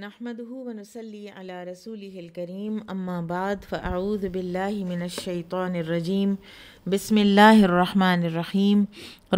نحمده ونصلي على رسوله الكريم أما بعد فأعوذ بالله من الشيطان الرجيم بسم الله الرحمن الرحيم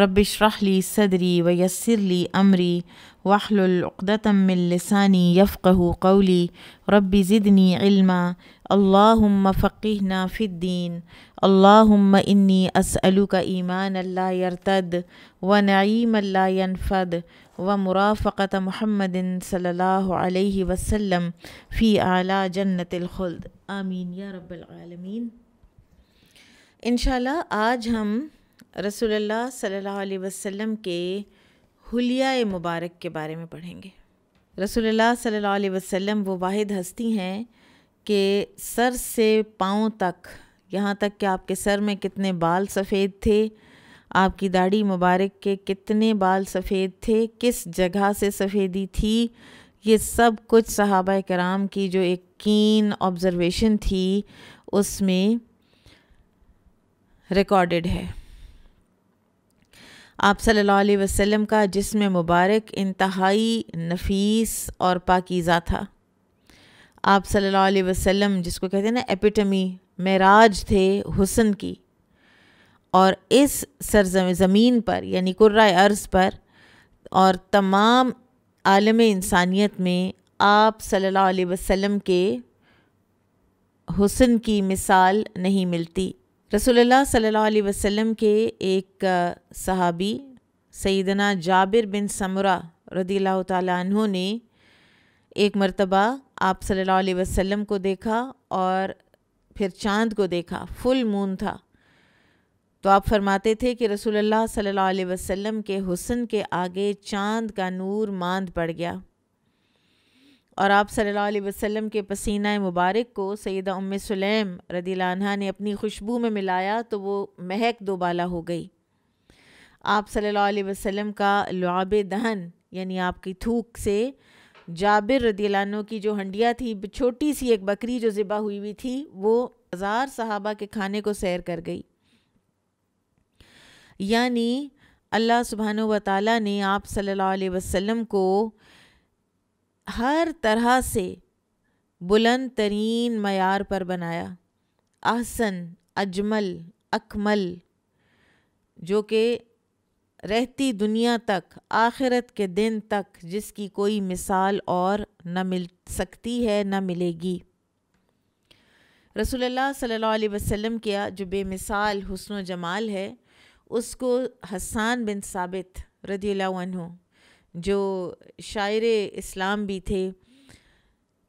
رب اشرح لي صدري ويسر لي أمري واحلل عقدة من لساني يفقه قولي رب زدني علما اللهم فقهنا في الدين اللهم إني أسألك إيمانا لا يرتد ونعيما لا ينفد ومرافقة محمد صلى الله عليه وسلم في أعلى جنة الخلد آمين يا رب العالمين هم رسول الله صلى الله عليه وسلم كي हुलिया मुबारक के बारे में पढ़ेंगे रसोल्ला सल्ला वसम वो वाद हस्ती हैं कि सर से पाँव तक यहाँ तक कि आपके सर में कितने बाल सफ़ेद थे आपकी दाढ़ी मुबारक के कितने बाल सफ़ेद थे किस जगह से सफ़ेदी थी ये सब कुछ सहाबा कराम की जो एक कीन ऑब्ज़रवेशन थी उसमें रिकॉर्डेड है आप सल्लल्लाहु अलैहि वसल्लम का जिसम मुबारक इंतहाई नफीस और पाकिज़ा था आप सल्लल्लाहु अलैहि वसल्लम जिसको कहते हैं ना एपिटमी मराज थे हुसन की और इस सर ज़मीन पर यानी कुर्रा अर्ज़ पर और तमाम आलम इंसानियत में आप सल्लल्लाहु अलैहि वसल्लम के हुसन की मिसाल नहीं मिलती रसोल्ला सल्ला वसम के एक सहाबी सईदना जाबिर बिन समरा रदी तु ने एक मरतबा आप सल्ला वसम को देखा और फिर चांद को देखा फुल मून था तो आप फरमाते थे कि रसोल्ला सल्ला वसम के हुसन के आगे चांद का नूर मांद पड़ गया और आप सल्लल्लाहु अलैहि वसल्लम के पसीना मुबारक को सैदा उम सुलेम रदी ने अपनी खुशबू में मिलाया तो वो महक दोबाला हो गई आप सल्लल्लाहु अलैहि वसल्लम का लुआब दहन यानी आपकी थूक से जाबिर रदीलानों की जो हंडिया थी छोटी सी एक बकरी जो ज़िबा हुई हुई थी वो हज़ार सहाबा के खाने को सैर कर गई यानी अल्लाह सुबहान व ताली ने आप सल्ला वसम को हर तरह से बुलंद तरीन मैार पर बनाया आसन अजमल अकमल जो कि रहती दुनिया तक आखिरत के दिन तक जिसकी कोई मिसाल और न मिल सकती है न मिलेगी रसोल्ला सल्ला वसम वसल्लम जो बेमिसाल हुस्न जमाल है उसको हसान बिन साबित रदी जो शायर इस्लाम भी थे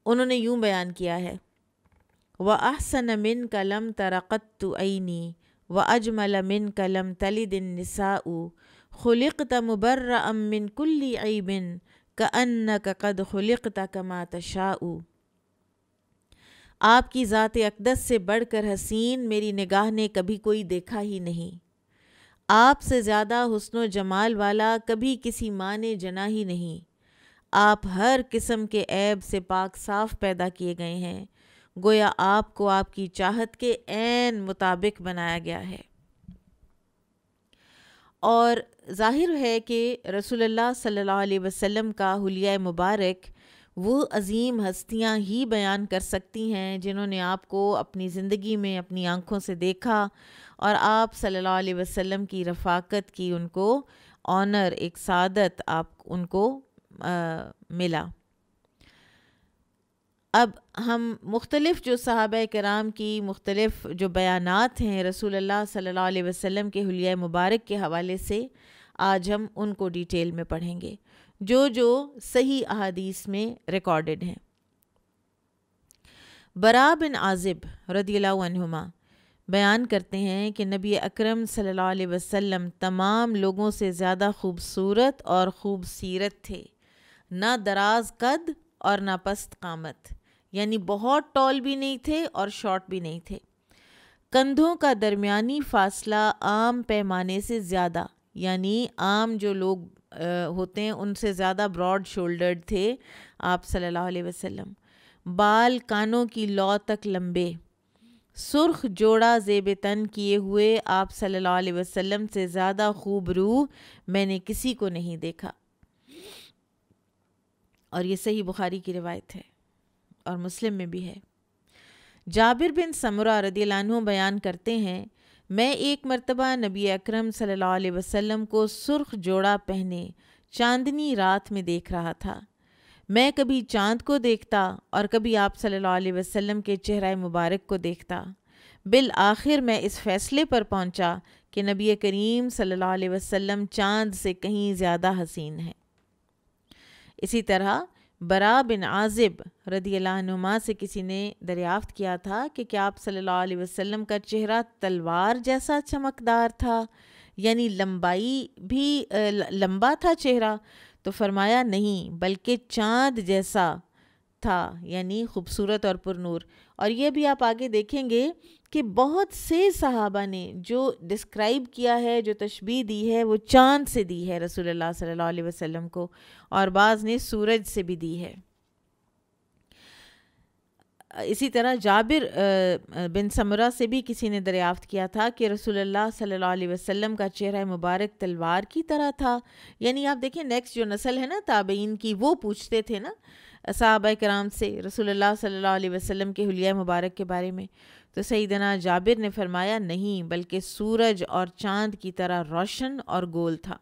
उन्होंने यूँ बयान किया है व आहसन मिन कलम तरक़त आइनी व अजमल मिन कलम दिन निसाऊ खुलिक तमबर अमिन कुल्ली बिन क अन्न कद खुलिक तमात तशाऊ आपकी ज़ात अकदस से बढ़कर हसीन मेरी निगाह ने कभी कोई देखा ही नहीं आप से ज़्यादा व जमाल वाला कभी किसी माँ ने जना ही नहीं आप हर किस्म के ऐब से पाक साफ पैदा किए गए हैं गोया आपको आपकी चाहत के एन मुताबिक बनाया गया है और जाहिर है कि रसूलुल्लाह सल्लल्लाहु अलैहि वसल्लम का हुलिया मुबारक वो अजीम हस्तियाँ ही बयान कर सकती हैं जिन्होंने आपको अपनी ज़िंदगी में अपनी आँखों से देखा और आप सल्लल्लाहु अलैहि वसल्लम की रफ़ाकत की उनको ऑनर एक सादत आप उनको आ, मिला अब हम मुख्तलिफ़ जो साहब कराम की मुख्तलिफ़ जो बयानात हैं रसूल अल्लाह सल्लल्लाहु अलैहि वसल्लम के हलिया मुबारक के हवाले से आज हम उनको डिटेल में पढ़ेंगे जो जो सही अहादीस में रिकॉर्डेड हैं बरा बिन आजिब रदीलामा बयान करते हैं कि नबी अकरम सल्लल्लाहु अलैहि वसल्लम तमाम लोगों से ज़्यादा खूबसूरत और खूबसीरत थे ना दराज कद और ना पस्त कामत यानी बहुत टॉल भी नहीं थे और शॉर्ट भी नहीं थे कंधों का दरमिया फासला आम पैमाने से ज़्यादा यानी आम जो लोग होते हैं उनसे ज़्यादा ब्रॉड शोल्डर्ड थे आप सल्लल्लाहु अलैहि वसल्लम बाल कानों की लौ तक लंबे सुर्ख जोड़ा जेब तन किए हुए आप सल्लल्लाहु अलैहि वसल्लम से ज़्यादा खूब रू मैंने किसी को नहीं देखा और ये सही बुखारी की रिवायत है और मुस्लिम में भी है जाबिर बिन समरा रदीलानू बयान करते हैं मैं एक मरतबा नबी अक्रम सल्लल्लाहु अलैहि वसल्लम को सुर्ख जोड़ा पहने चांदनी रात में देख रहा था मैं कभी चांद को देखता और कभी आप सल्लल्लाहु अलैहि वसल्लम के चेहरा मुबारक को देखता बिल आखिर मैं इस फैसले पर पहुंचा कि नबी करीम सल्लल्लाहु अलैहि वसल्लम चांद से कहीं ज़्यादा हसीन है इसी तरह बरा बिन आज़िब रदी नुमा से किसी ने दरियाफ़त किया था कि क्या आप सल्लल्लाहु अलैहि वसल्लम का चेहरा तलवार जैसा चमकदार था यानी लंबाई भी लंबा था चेहरा तो फरमाया नहीं बल्कि चाँद जैसा था यानी खूबसूरत और पुरनूर और ये भी आप आगे देखेंगे कि बहुत से सहाबा ने जो डिस्क्राइब किया है जो तशबी दी है वो चांद से दी है रसूलुल्लाह सल्लल्लाहु अलैहि वसल्लम को और बाज़ ने सूरज से भी दी है इसी तरह जाबिर बिन समरा से भी किसी ने दरियाफ्त किया था कि रसूलुल्लाह सल्लल्लाहु अलैहि वसल्लम का चेहरा मुबारक तलवार की तरह था यानी आप देखें नेक्स्ट जो नस्ल है ना ताबेन की वो पूछते थे ना साहब कराम से रसूलुल्लाह सल्ला वसलम के हलिया मुबारक के बारे में तो सईदना जाबिर ने फरमाया नहीं बल्कि सूरज और चांद की तरह रोशन और गोल था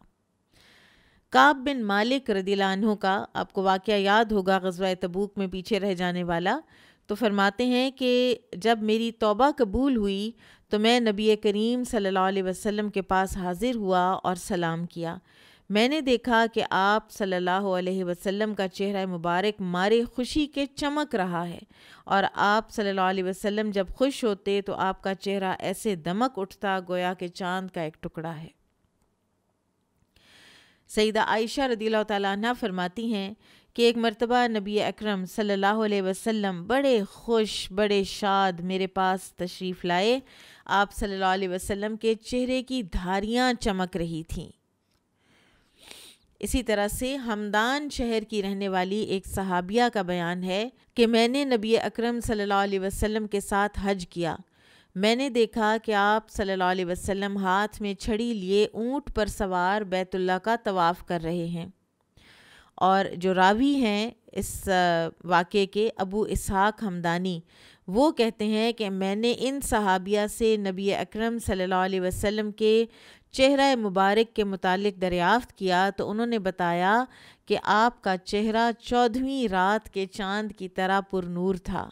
काब बिन मालिक रदीलानों का आपको वाक़ याद होगा गजवा तबूक में पीछे रह जाने वाला तो फरमाते हैं कि जब मेरी तौबा कबूल हुई तो मैं नबी करीम सल्लल्लाहु अलैहि वसल्लम के पास हाज़िर हुआ और सलाम किया मैंने देखा कि आप सल्लल्लाहु अलैहि वसल्लम का चेहरा मुबारक मारे खुशी के चमक रहा है और आप सल्लल्लाहु अलैहि वसल्लम जब खुश होते तो आपका चेहरा ऐसे दमक उठता गोया के चांद का एक टुकड़ा है सईदा आयशा रदी तला फरमाती हैं कि एक मरतबा नबी अकरम सल्लल्लाहु अलैहि वसल्लम बड़े खुश बड़े शाद मेरे पास तशरीफ़ लाए आप सल्लल्लाहु अलैहि वसल्लम के चेहरे की धारियां चमक रही थीं इसी तरह से हमदान शहर की रहने वाली एक सहाबिया का बयान है कि मैंने नबी अकरम सल्लल्लाहु अलैहि वसल्लम के साथ हज किया मैंने देखा कि आप सल्लल्लाहु अलैहि वसल्लम हाथ में छड़ी लिए ऊँट पर सवार बैतुल्ला का तवाफ़ कर रहे हैं और जो रावी हैं इस वाक़े के अबू इसहाक हमदानी वो कहते हैं कि मैंने इन सहाबिया से नबी अकरम सल्लल्लाहु अलैहि वसल्लम के चेहरा मुबारक के मुतालिक दरियाफ़्त किया तो उन्होंने बताया कि आपका चेहरा चौदहवीं रात के चांद की तरह पुरनूर था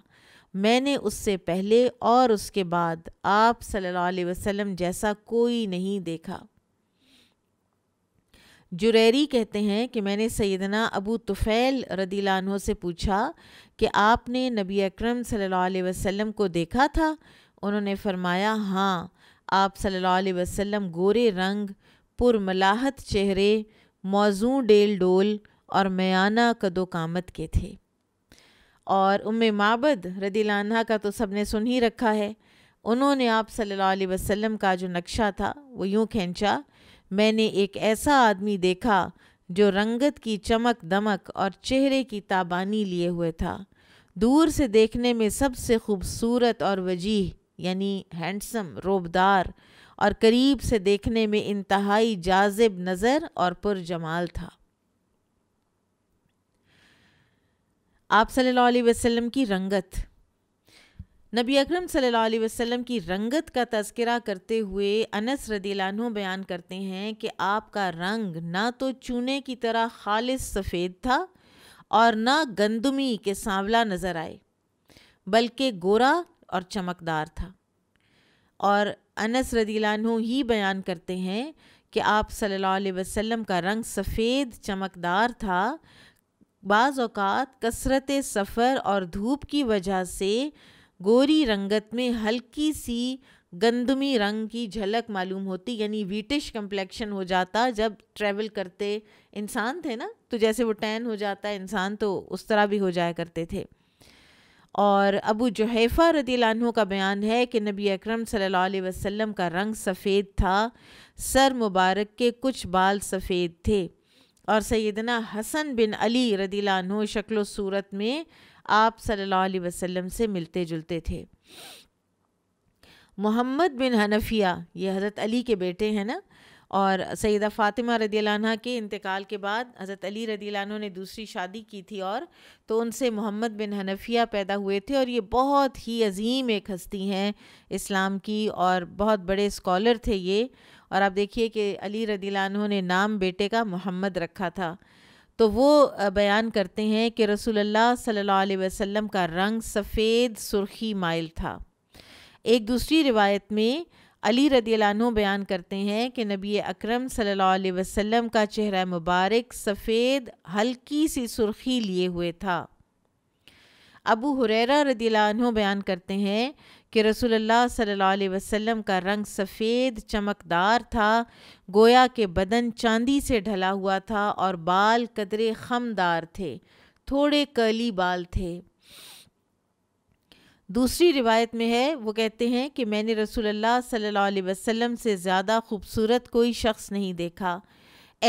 मैंने उससे पहले और उसके बाद आप सल्लल्लाहु अलैहि वसल्लम जैसा कोई नहीं देखा जुरैरी कहते हैं कि मैंने सैदना अबू तुफ़ैल रदीलानों से पूछा कि आपने नबी अकरम सल्लल्लाहु अलैहि वसल्लम को देखा था उन्होंने फरमाया हाँ आप सल्लल्लाहु अलैहि वसल्लम गोरे रंग पुरमलाहत चेहरे मौजू डेल डोल और मयाना कदो कामत के थे और उम माबद रदीलाना का तो सब ने सुन ही रखा है उन्होंने आप सल्लल्लाहु अलैहि वसल्लम का जो नक्शा था वो यूँ खींचा मैंने एक ऐसा आदमी देखा जो रंगत की चमक दमक और चेहरे की ताबानी लिए हुए था दूर से देखने में सबसे खूबसूरत और वजीह यानी हैंडसम रोबदार और करीब से देखने में इंतहाई जाजिब नज़र और पुरजमाल था आप सल्लल्लाहु अलैहि वसल्लम की रंगत नबी अकरम सल्लल्लाहु अलैहि वसल्लम की रंगत का तस्करा करते हुए अनस रदीलानों बयान करते हैं कि आपका रंग ना तो चूने की तरह खालिस सफ़ेद था और ना गंदमी के सांवला नज़र आए बल्कि गोरा और चमकदार था और अनस रदीलानु ही बयान करते हैं कि आप सल्लल्लाहु अलैहि वसल्लम का रंग सफ़ेद चमकदार था बाज़ कसरत सफ़र और धूप की वजह से गोरी रंगत में हल्की सी गंदमी रंग की झलक मालूम होती यानी वीटिश कम्प्लेक्शन हो जाता जब ट्रैवल करते इंसान थे ना तो जैसे वो टैन हो जाता है इंसान तो उस तरह भी हो जाया करते थे और अबू जहैफ़ा रदी लानों का बयान है कि नबी अकरम सल्लल्लाहु अलैहि वसल्लम का रंग सफ़ेद था सर मुबारक के कुछ बाल सफ़ेद थे और सैदना हसन बिन अली रदी लानो शक्ल सूरत में आप सल्लल्लाहु अलैहि वसल्लम से मिलते जुलते थे मोहम्मद बिन हनफिया ये हज़रत अली के बेटे हैं ना और सैदा फ़ातिमा रदीलाना के इंतकाल के बाद हज़रत अली रदी ने दूसरी शादी की थी और तो उनसे मोहम्मद बिन हनफिया पैदा हुए थे और ये बहुत ही अजीम एक हस्ती हैं इस्लाम की और बहुत बड़े स्कॉलर थे ये और आप देखिए कि अली रदी ने नाम बेटे का मोहम्मद रखा था तो वो बयान करते हैं कि रसूलुल्लाह सल्लल्लाहु अलैहि वसल्लम का रंग सफ़ेद सुर्खी माइल था एक दूसरी रिवायत में अली रदी बयान करते हैं कि नबी अकरम सल्लल्लाहु अलैहि वसल्लम का चेहरा मुबारक सफ़ेद हल्की सी सुर्खी लिए हुए था अबू हुरैरा रदी बयान करते हैं कि रसूलुल्लाह सल्लल्लाहु अलैहि वसल्लम का रंग सफ़ेद चमकदार था गोया के बदन चांदी से ढला हुआ था और बाल कदरे खमदार थे थोड़े कली बाल थे दूसरी रिवायत में है वो कहते हैं कि मैंने रसूलुल्लाह सल्लल्लाहु अलैहि वसल्लम से ज़्यादा खूबसूरत कोई शख्स नहीं देखा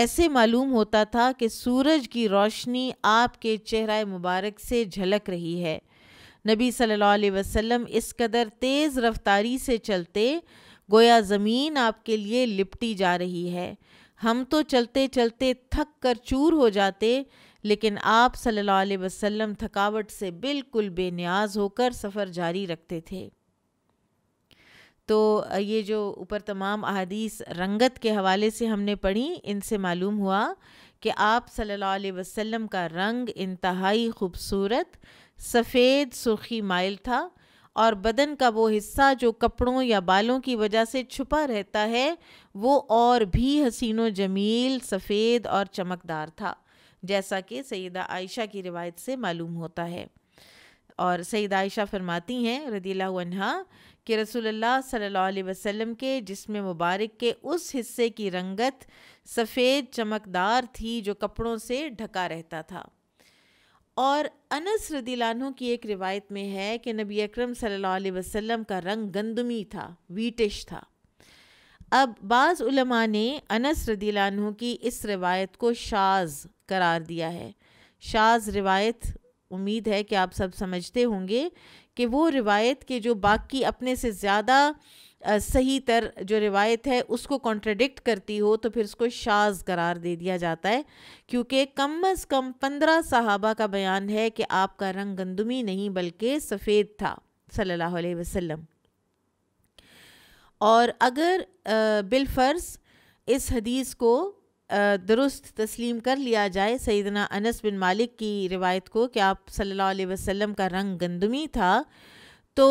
ऐसे मालूम होता था कि सूरज की रोशनी आपके चेहरा मुबारक से झलक रही है नबी सल्लल्लाहु अलैहि वसल्लम इस कदर तेज़ रफ्तारी से चलते गोया ज़मीन आपके लिए लिपटी जा रही है हम तो चलते चलते थक कर चूर हो जाते लेकिन आप सल्लल्लाहु अलैहि वसल्लम थकावट से बिल्कुल बेनियाज होकर सफ़र जारी रखते थे तो ये जो ऊपर तमाम अहदीस रंगत के हवाले से हमने पढ़ी इनसे मालूम हुआ कि आप सल्लल्लाहु अलैहि वसल्लम का रंग इंतहाई खूबसूरत सफ़ेद सुर्खी माइल था और बदन का वो हिस्सा जो कपड़ों या बालों की वजह से छुपा रहता है वो और भी हसीनो जमील सफ़ेद और चमकदार था जैसा कि सईदा आयशा की रिवायत से मालूम होता है और सैद आयशा फरमाती हैं रदीला कि रसूलुल्लाह सल्लल्लाहु अलैहि वसल्लम के जिसम मुबारक के उस हिस्से की रंगत सफ़ेद चमकदार थी जो कपड़ों से ढका रहता था और अनस रदीलानों की एक रिवायत में है कि नबी अकरम सल्लल्लाहु अलैहि वसल्लम का रंग गंदमी था वीटिश था अब बाज़ ने अनस रदीलानों की इस रिवायत को शाज करार दिया है शाज रिवायत उम्मीद है कि आप सब समझते होंगे कि वो रिवायत के जो बाकी अपने से ज़्यादा सही तर जो रिवायत है उसको कॉन्ट्रडिक्ट करती हो तो फिर उसको शाज करार दे दिया जाता है क्योंकि कम अज़ कम पंद्रह सहाबा का बयान है कि आपका रंग गंदमी नहीं बल्कि सफ़ेद था सल्लल्लाहु अलैहि वसल्लम और अगर बिलफ़र्ज़ इस हदीस को दुरुस्त तस्लीम कर लिया जाए सैदना अनस बिन मालिक की रिवायत को कि आप सल्लल्लाहु अलैहि वसल्लम का रंग गंदमी था तो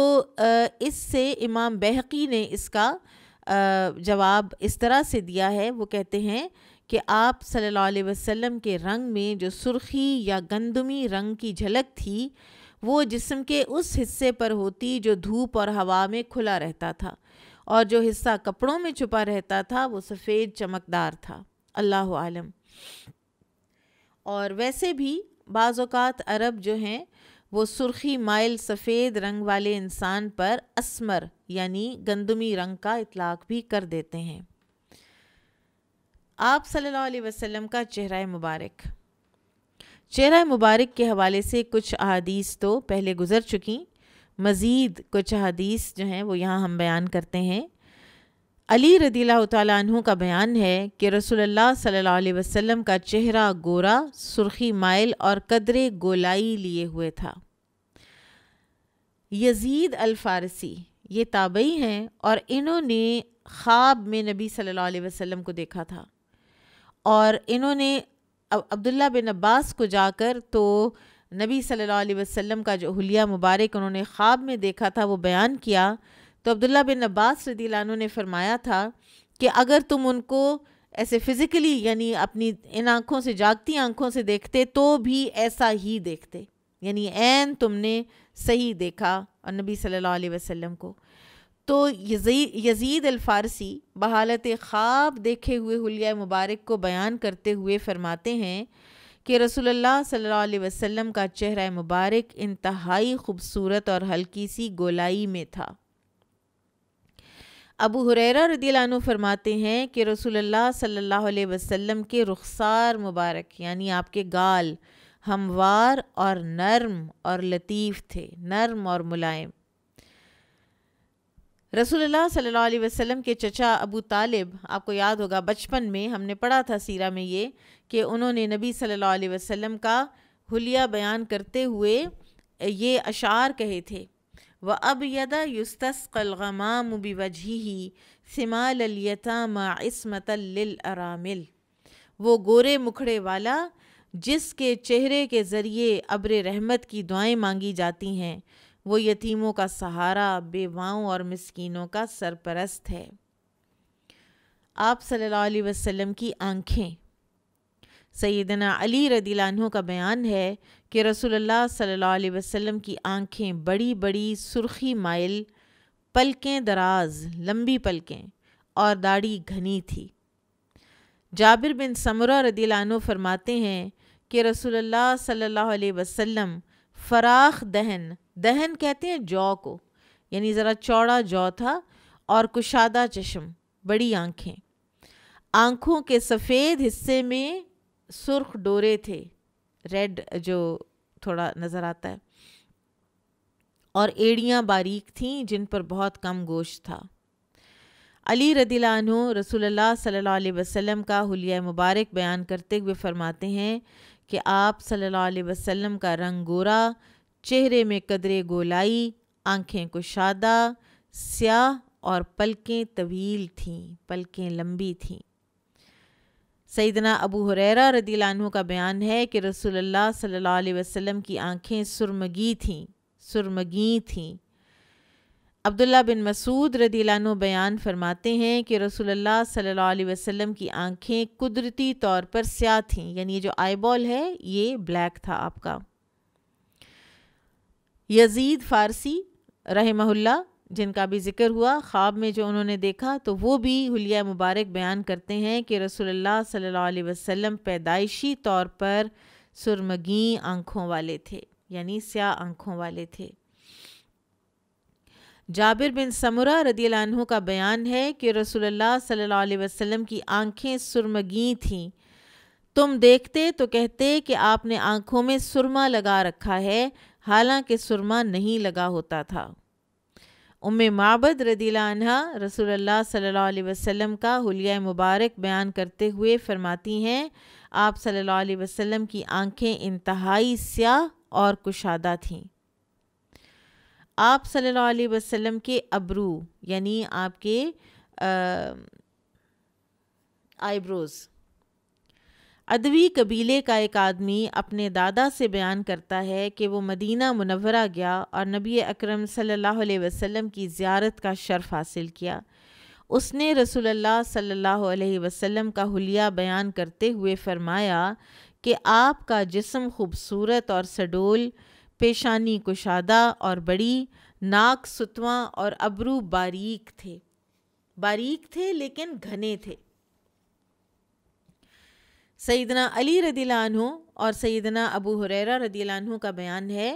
इससे इमाम बहकी ने इसका जवाब इस तरह से दिया है वो कहते हैं कि आप सल्लल्लाहु अलैहि वसल्लम के रंग में जो सुर्खी या गंदमी रंग की झलक थी वो जिस्म के उस हिस्से पर होती जो धूप और हवा में खुला रहता था और जो हिस्सा कपड़ों में छुपा रहता था वो सफ़ेद चमकदार था अल्लाह आलम और वैसे भी बाज़ात अरब जो हैं वो सुर्खी माइल सफ़ेद रंग वाले इंसान पर असमर यानी गंदमी रंग का इतलाक भी कर देते हैं आप सल्लल्लाहु अलैहि वसल्लम का चेहरा मुबारक चेहरा मुबारक के हवाले से कुछ अदीस तो पहले गुज़र चुकी मज़ीद कुछ हदीस जो हैं वो यहाँ हम बयान करते हैं अली रदीला तु का बयान है कि रसोल्ला सल्ला वसम का चेहरा गोरा सुर्खी माइल और कदरे गोलाई लिए हुए था यजीद अलफ़ारसी ये ताबई हैं और इन्होंने ख्वाब में नबी सल्लल्लाहु अलैहि वसल्लम को देखा था और इन्होंने अब्दुल्ला बिन अब्बास को जाकर तो नबी सल्लल्लाहु अलैहि वसल्लम का जो हुलिया मुबारक उन्होंने ख्वाब में देखा था वो बयान किया तो अब्दुल्ला बिन अब्बास रदीलानु ने फरमाया था कि अगर तुम उनको ऐसे फिज़िकली यानी अपनी इन आँखों से जागती आँखों से देखते तो भी ऐसा ही देखते यानी एन तुमने सही देखा और नबी सल्लल्लाहु अलैहि वसल्लम को तो यजीद अल-फ़ारसी बहालत ख़्वाब देखे हुए हुलिया मुबारक को बयान करते हुए फरमाते हैं कि रसोल्ला सल्लल्लाहु वसम का चेहरा मुबारक इंतहाई खूबसूरत और हल्की सी गोलाई में था अबू हुररा रदीलानु फरमाते हैं कि रसोल्ला सल्ला वसम के रुखसार मुबारक यानी आपके गाल हमवार और नरम और लतीफ़ थे नरम और मुलायम रसूलुल्लाह सल्लल्लाहु अलैहि वसल्लम के चचा अबू तालिब आपको याद होगा बचपन में हमने पढ़ा था सीरा में ये कि उन्होंने नबी सल्लल्लाहु अलैहि वसल्लम का हुलिया बयान करते हुए ये अशार कहे थे व अब यदा युस्तस्कलगमाम बिवजही सिमालयतामा अरामिल वो गोरे मुखड़े वाला जिसके चेहरे के ज़रिए अब्र रहमत की दुआएँ मांगी जाती हैं वो यतीमों का सहारा बेवाओं और मस्किनों का सरपरस्त है आप सल्लल्लाहु अलैहि वसल्लम की आंखें सैदना अली रदीलानों का बयान है कि रसूलुल्लाह सल्लल्लाहु अलैहि वसल्लम की आंखें बड़ी बड़ी सुर्खी माइल पलकें दराज लंबी पलकें और दाढ़ी घनी थी जाबिर बिन समरा रदीलानो फरमाते हैं कि रसूलुल्लाह सल्लल्लाहु अलैहि वसल्लम फराख दहन दहन कहते हैं जौ को यानी ज़रा चौड़ा जौ था और कुशादा चश्म बड़ी आँखें आँखों के सफ़ेद हिस्से में सुर्ख डोरे थे रेड जो थोड़ा नज़र आता है और एड़ियाँ बारीक थीं जिन पर बहुत कम गोश्त था अली रदीलानों रसूलुल्लाह सल्लल्लाहु अलैहि वसल्लम का हुलिया मुबारक बयान करते हुए फरमाते हैं कि आप सल्लल्लाहु अलैहि वसल्लम का रंग गोरा चेहरे में कदरे गोलाई आंखें कुशादा स्याह और पलकें तवील थीं पलकें लंबी थीं सईदना अबू हुरैरा रदीलानों का बयान है कि रसूलुल्लाह सल्लल्लाहु अलैहि वसल्लम की आंखें सुरमगी थीं सुरमगी थीं अब्दुल्ला बिन मसूद रदीलानो बयान फरमाते हैं कि रसूलुल्लाह सल्लल्लाहु अलैहि वसल्लम की आंखें कुदरती तौर पर स्याह थीं यानी ये जो आईबॉल है ये ब्लैक था आपका यजीद फ़ारसी रहमहुल्ला जिनका भी जिक्र हुआ ख्वाब में जो उन्होंने देखा तो वो भी हुलिया मुबारक बयान करते हैं कि रसोल्ला सल्लल्लाहु अलैहि वसल्लम पैदाइशी तौर पर सुरमगी आँखों वाले थे यानी स्या आँखों वाले थे जाबिर बिन समरा रदी का बयान है कि रसोल्ला सल्लल्लाहु अलैहि वसल्लम की आँखें सुरमगी थीं तुम देखते तो कहते कि आपने आँखों में सुरमा लगा रखा है हालांकि सुरमा नहीं लगा होता था उम माबद रदीला रसूलुल्लाह सल्लल्लाहु अलैहि वसल्लम का हलिया मुबारक बयान करते हुए फरमाती हैं आप सल्लल्लाहु अलैहि वसल्लम की आंखें इंतहाई स्याह और कुशादा थीं आप सल्लल्लाहु अलैहि वसल्लम के अब्रू यानी आपके आईब्रोज़ अदवी कबीले का एक आदमी अपने दादा से बयान करता है कि वो मदीना मुनवरा गया और नबी अकरम सल्लल्लाहु अलैहि वसल्लम की ज़ियारत का शर्फ हासिल किया उसने रसूलुल्लाह सल्लल्लाहु अलैहि वसल्लम का हुलिया बयान करते हुए फरमाया कि आपका जिस्म खूबसूरत और सडोल पेशानी कुशादा और बड़ी नाक सुतवा और अबरू बारीक थे बारीक थे लेकिन घने थे सईदना अली रदीलानू और सईदना अबू हुररा रदीलानू का बयान है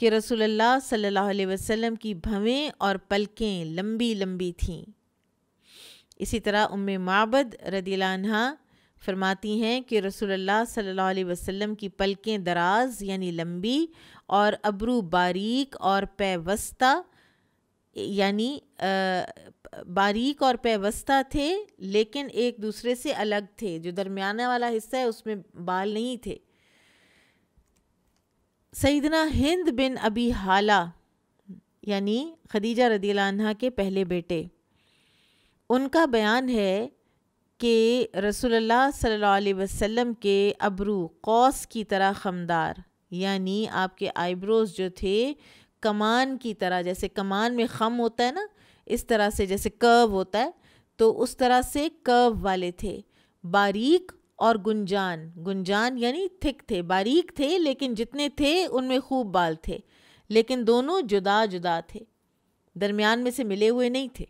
कि रसूलुल्लाह सल्लल्लाहु अलैहि वसल्लम की भवें और पलकें लंबी लंबी थीं इसी तरह उम्म माबद रदीलानहा फरमाती हैं कि रसूलुल्लाह सल्लल्लाहु अलैहि वसल्लम की पलकें दराज यानी लंबी और अबरू बारीक और पैवस्ता यानी बारीक और पेवस्ता थे लेकिन एक दूसरे से अलग थे जो दरमियाना वाला हिस्सा है उसमें बाल नहीं थे सईदना हिंद बिन अबी हाला यानी खदीजा रदी के पहले बेटे उनका बयान है कि रसोल्ला सल वसम के अबरू कौस की तरह खमदार यानी आपके आईब्रोज जो थे कमान की तरह जैसे कमान में खम होता है ना इस तरह से जैसे कर्व होता है तो उस तरह से कर्व वाले थे बारीक और गुंजान गुंजान यानी थिक थे बारीक थे लेकिन जितने थे उनमें खूब बाल थे लेकिन दोनों जुदा जुदा थे दरमियान में से मिले हुए नहीं थे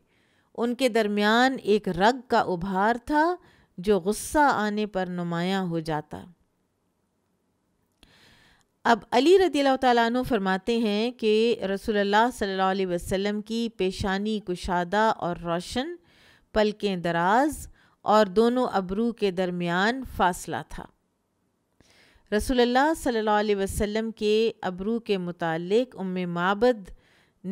उनके दरमियान एक रग का उभार था जो गुस्सा आने पर नुमाया हो जाता अब अली रदी तु फरमाते हैं कि रसोल्ला सल्लल्लाहु अलैहि वसल्लम की पेशानी कुशादा और रोशन पलकें दराज और दोनों अबरू के दरमियान फासला था रसूलुल्लाह सल्लल्लाहु अलैहि वसल्लम के अबरू के मुतालिक उम माबद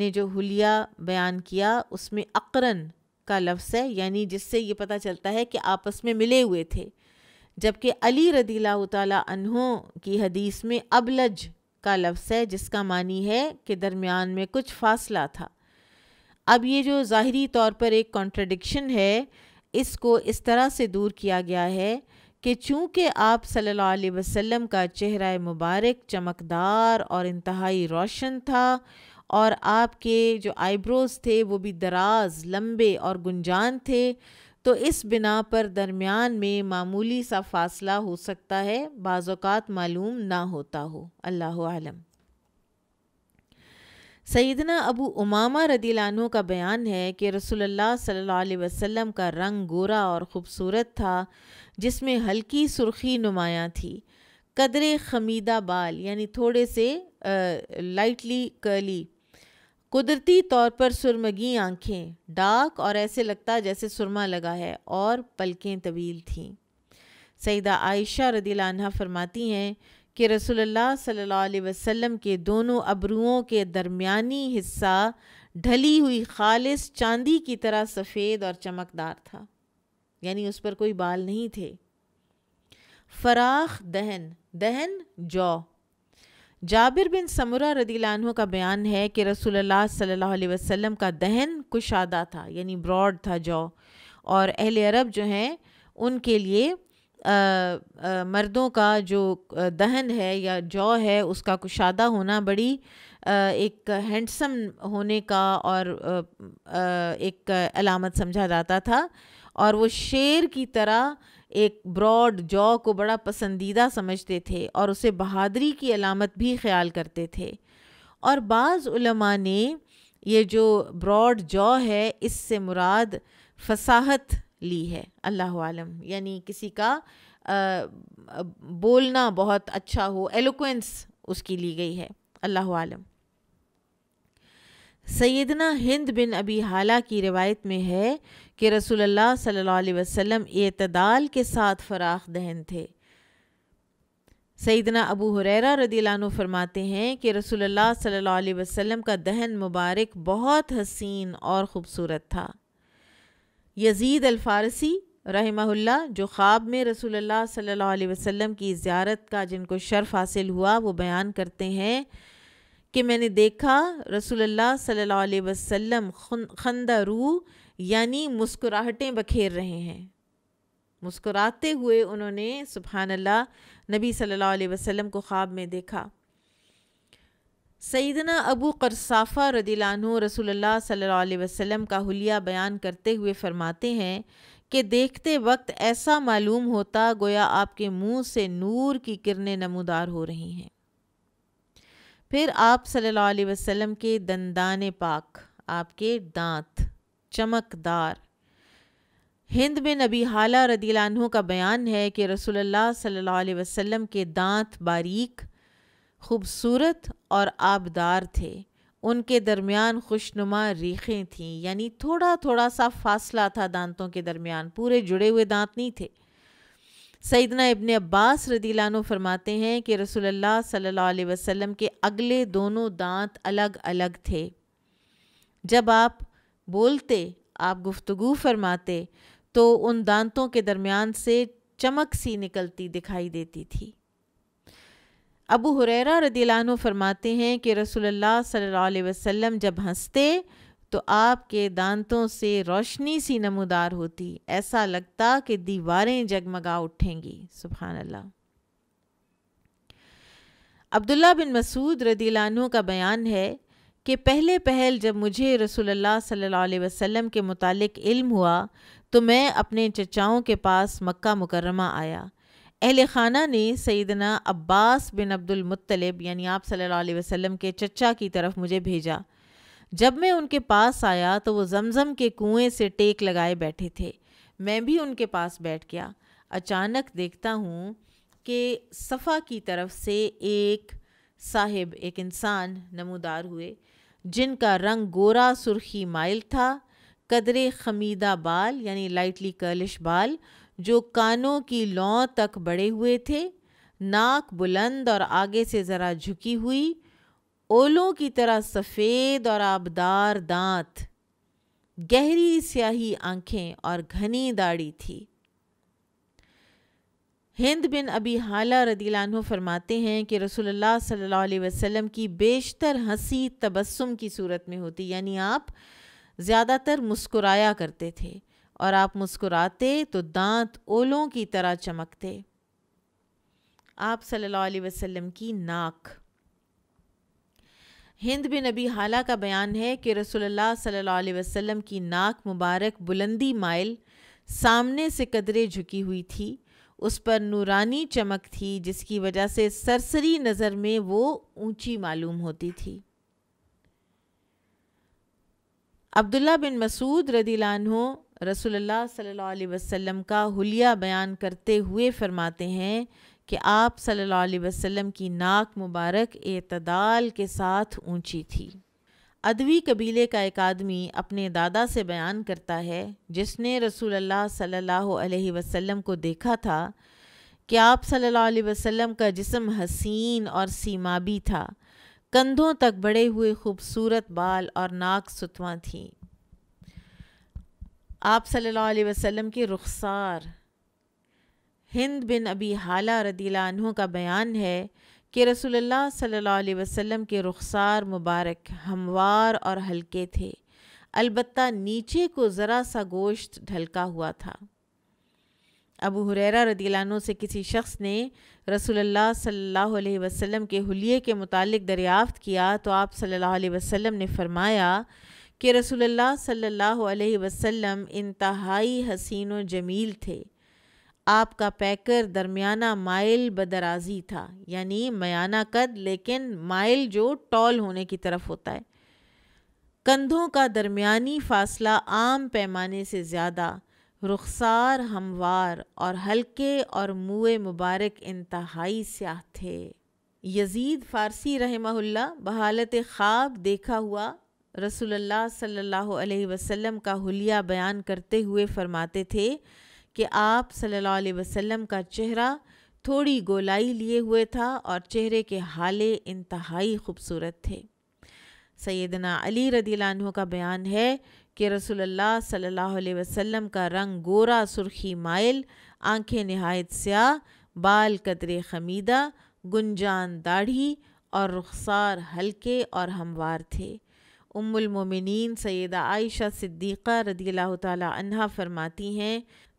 ने जो हुलिया बयान किया उसमें अकरन का लफ्स है यानी जिससे ये पता चलता है कि आपस में मिले हुए थे जबकि अली रदीला तहों की हदीस में अबलज का लफ्स है जिसका मानी है कि दरमियान में कुछ फासला था अब ये जो ज़ाहरी तौर पर एक कॉन्ट्रडिक्शन है इसको इस तरह से दूर किया गया है कि चूँकि आप सल्लल्लाहु अलैहि वसल्लम का चेहरा मुबारक चमकदार और इंतहाई रोशन था और आपके जो आईब्रोज़ थे वो भी दराज लंबे और गुंजान थे तो इस बिना पर दरमियान में मामूली सा फासला हो सकता है बाज़ात मालूम ना होता हो अल्लाह आलम सईदना अबू उमामा रदीलानों का बयान है कि रसोल्ला सल्ला वसम का रंग गोरा और ख़ूबसूरत था जिसमें हल्की सुर्खी नुमायाँ थी कदरे खमीदा बाल यानी थोड़े से लाइटली कर्ली कुदरती तौर पर सुरमगी आंखें डार्क और ऐसे लगता जैसे सुरमा लगा है और पलकें तवील थीं सईदा आयशा रदीला फरमाती हैं कि रसोल्ला सल्ला वसम के दोनों अबरुओं के दरमिया हिस्सा ढली हुई खालिस चांदी की तरह सफ़ेद और चमकदार था यानी उस पर कोई बाल नहीं थे फराख दहन दहन जौ जाबिर बिन समरा रदीलानों का बयान है कि रसूलुल्लाह सल्लल्लाहु अलैहि वसल्लम का दहन कुशादा था यानी ब्रॉड था जौ और अहल अरब जो हैं उनके लिए आ, आ, मर्दों का जो दहन है या जौ है उसका कुशादा होना बड़ी आ, एक हैंडसम होने का और आ, आ, एक अलामत समझा जाता था और वो शेर की तरह एक ब्रॉड जॉ को बड़ा पसंदीदा समझते थे और उसे बहादरी की अलामत भी ख्याल करते थे और बाज़ ने ये जो ब्रॉड जॉ है इससे मुराद फसाहत ली है अल्लाह आलम यानी किसी का आ, बोलना बहुत अच्छा हो एलोक्वेंस उसकी ली गई है अल्लाह आलम सैदना हिंद बिन अबी हाला की रिवायत में है कि रसूलुल्लाह सल्लल्लाहु अलैहि वसल्लम एतदाल के साथ फराख दहन थे सईदना अबू हुरैरा रदीलानु फरमाते हैं कि रसूलुल्लाह सल्लल्लाहु अलैहि वसल्लम का दहन मुबारक बहुत हसीन और ख़ूबसूरत था यजीद अल्फारसी रहमहुल्ला जो ख्वाब में रसूलुल्लाह सल्लल्लाहु अलैहि वसल्लम की ज़्यारत का जिनको शर्फ हासिल हुआ वो बयान करते हैं कि मैंने देखा रसूलुल्लाह सल्लल्लाहु अलैहि वसल्लम खंदा रू यानी मुस्कुराहटें बखेर रहे हैं मुस्कुराते हुए उन्होंने सुबहान अल्लाह नबी सल्लल्लाहु अलैहि वसल्लम को ख्वाब में देखा सईदना अबू करसाफ़ा रदीलानो रसूलुल्लाह सल्लल्लाहु अलैहि वसल्लम का हुलिया बयान करते हुए फरमाते हैं कि देखते वक्त ऐसा मालूम होता गोया आपके मुंह से नूर की किरणें नमूदार हो रही हैं फिर आप सल्लल्लाहु अलैहि वसल्लम के दंदान पाक आपके दांत चमकदार हिंद में नबी हाला रदीलानहों का बयान है कि रसोल्ला सल्ला वसम के दांत बारीक खूबसूरत और आबदार थे उनके दरमियान खुशनुमा रीखें थीं यानी थोड़ा थोड़ा सा फासला था दांतों के दरमियान पूरे जुड़े हुए दांत नहीं थे सईदना इबन अब्बास रदीलानो फरमाते हैं कि रसोल्ला सल्ला वसलम के अगले दोनों दांत अलग अलग थे जब आप बोलते आप गुफ्तगु फरमाते तो उन दांतों के दरमियान से चमक सी निकलती दिखाई देती थी अबू हुरैरा रदीलानो फरमाते हैं कि रसोल्ला सल वसम जब हंसते तो आपके दांतों से रोशनी सी नमोदार होती ऐसा लगता कि दीवारें जगमगा उठेंगी सुबह अल्लाह अब्दुल्ला बिन मसूद रदीलानों का बयान है कि पहले पहल जब मुझे रसूलुल्लाह सल्लल्लाहु अलैहि वसल्लम के मुतालिक इल्म हुआ तो मैं अपने चचाओं के पास मक्का मुकरमा आया अहल ख़ाना ने सैदना अब्बास बिन अब्दुलमतलब यानी आप सल्लल्लाहु अलैहि वसल्लम के चचा की तरफ मुझे भेजा जब मैं उनके पास आया तो वो जमज़म के कुएं से टेक लगाए बैठे थे मैं भी उनके पास बैठ गया अचानक देखता हूँ कि सफ़ा की तरफ से एक साहिब एक इंसान नमोदार हुए जिनका रंग गोरा सुर्खी माइल था कदरे खमीदा बाल यानी लाइटली कर्लिश बाल जो कानों की लौ तक बड़े हुए थे नाक बुलंद और आगे से ज़रा झुकी हुई ओलों की तरह सफ़ेद और आबदार दांत गहरी स्याही आँखें और घनी दाढ़ी थी हिंद बिन अबी हाला रदीलानह फरमाते हैं कि रसोल्ला सल्ला वसम की बेशतर हंसी तबस्सुम की सूरत में होती यानी आप ज़्यादातर मुस्कुराया करते थे और आप मुस्कुराते तो दांत ओलों की तरह चमकते आप सल्लल्लाहु अलैहि वसल्लम की नाक हिंद बिन अबी हाला का बयान है कि रसोल्ला सल्ला अलैहि वसल्लम की नाक मुबारक बुलंदी माइल सामने से कदरे झुकी हुई थी उस पर नूरानी चमक थी जिसकी वजह से सरसरी नज़र में वो ऊंची मालूम होती थी अब्दुल्ला बिन मसूद रदीलानहो रसूलुल्लाह सल्लल्लाहु अलैहि का हुलिया बयान करते हुए फरमाते हैं कि आप सल्लल्लाहु अलैहि वसल्लम की नाक मुबारक एतदाल के साथ ऊंची थी अदवी कबीले का एक आदमी अपने दादा से बयान करता है जिसने रसूल अल्लाह सल्लल्लाहु अलैहि वसल्लम को देखा था कि आप सल्लल्लाहु अलैहि वसल्लम का जिस्म हसीन और सीमाबी था कंधों तक बड़े हुए खूबसूरत बाल और नाक सुतवा थी आप सल्लल्लाहु अलैहि वसल्लम की रुखसार हिंद बिन अबी हाला रदीला का बयान है कि रसोल्ला सल्ला वसम के रुखसार मुबारक हमवार और हल्के थे अलबत् नीचे को ज़रा सा गोश्त ढलका हुआ था अबू हुरैरा रदीलानों से किसी शख्स ने रसोल्ला सल्ला वसम के हलिए के मुतालिक दरियाफ़त किया तो आप सल्ला वसम ने फरमाया कि रसोल्ला सल्ला वसम इंतहाई हसीन व जमील थे आपका पैकर दरमियाना माइल बदराजी था यानी मयाना कद लेकिन माइल जो टॉल होने की तरफ होता है कंधों का दरमियानी फासला आम पैमाने से ज़्यादा रुखसार हमवार और हल्के और मुए मुबारक इंतहाई स्याह थे यजीद फ़ारसी रहमहुल्ला बहालत ख्वाब देखा हुआ रसूलुल्लाह सल्लल्लाहु अलैहि वसल्लम का हुलिया बयान करते हुए फरमाते थे कि आप सल्लल्लाहु अलैहि वसल्लम का चेहरा थोड़ी गोलाई लिए हुए था और चेहरे के हाले इंतहाई खूबसूरत थे सैदना अली रदीलानों का बयान है कि रसोल्ला सल्ला वसम का रंग गोरा सुर्खी माइल आंखें नहायत स्याह बाल कदरे खमीदा गुंजान दाढ़ी और रुखसार हल्के और हमवार थे उमुलमिन सैदा आयशा सिद्दीक़ा रदील्ला तह फरमाती हैं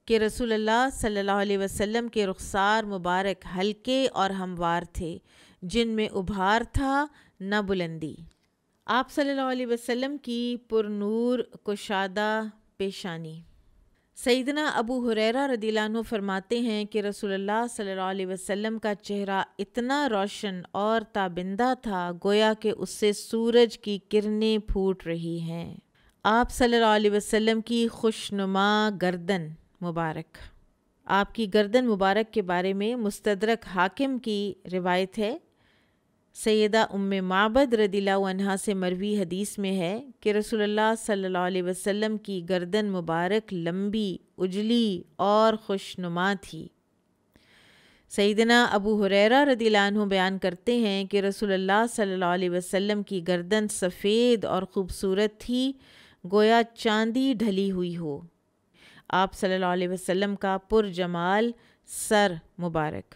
कि रसूलुल्लाह सल्लल्लाहु अलैहि वसल्लम के रुखसार मुबारक हल्के और हमवार थे जिनमें उभार था न बुलंदी आप सल्लल्लाहु अलैहि वसल्लम की पुरनूर कुशादा पेशानी सईदना अबू हुरैरा रदीलानु फरमाते हैं कि रसूलुल्लाह सल्लल्लाहु अलैहि वसल्लम का चेहरा इतना रोशन और ताबिंदा था गोया कि उससे सूरज की किरणें फूट रही हैं आप सल्लल्लाहु अलैहि वसल्लम की खुशनुमा गर्दन मुबारक आपकी गर्दन मुबारक के बारे में मुस्तदरक हाकिम की रिवायत है सैदा उम माबद रदिला से मरवी हदीस में है कि रसोल्ला सल्ला वसम की गर्दन मुबारक लंबी उजली और खुशनुमा थी सैदना अबू हुरैरा रदीला बयान करते हैं कि रसोल्ला सल्ला वसम की गर्दन सफ़ेद और ख़ूबसूरत थी गोया चांदी ढली हुई हो आप सल्लल्लाहु अलैहि वसल्लम का पुरजमाल सर मुबारक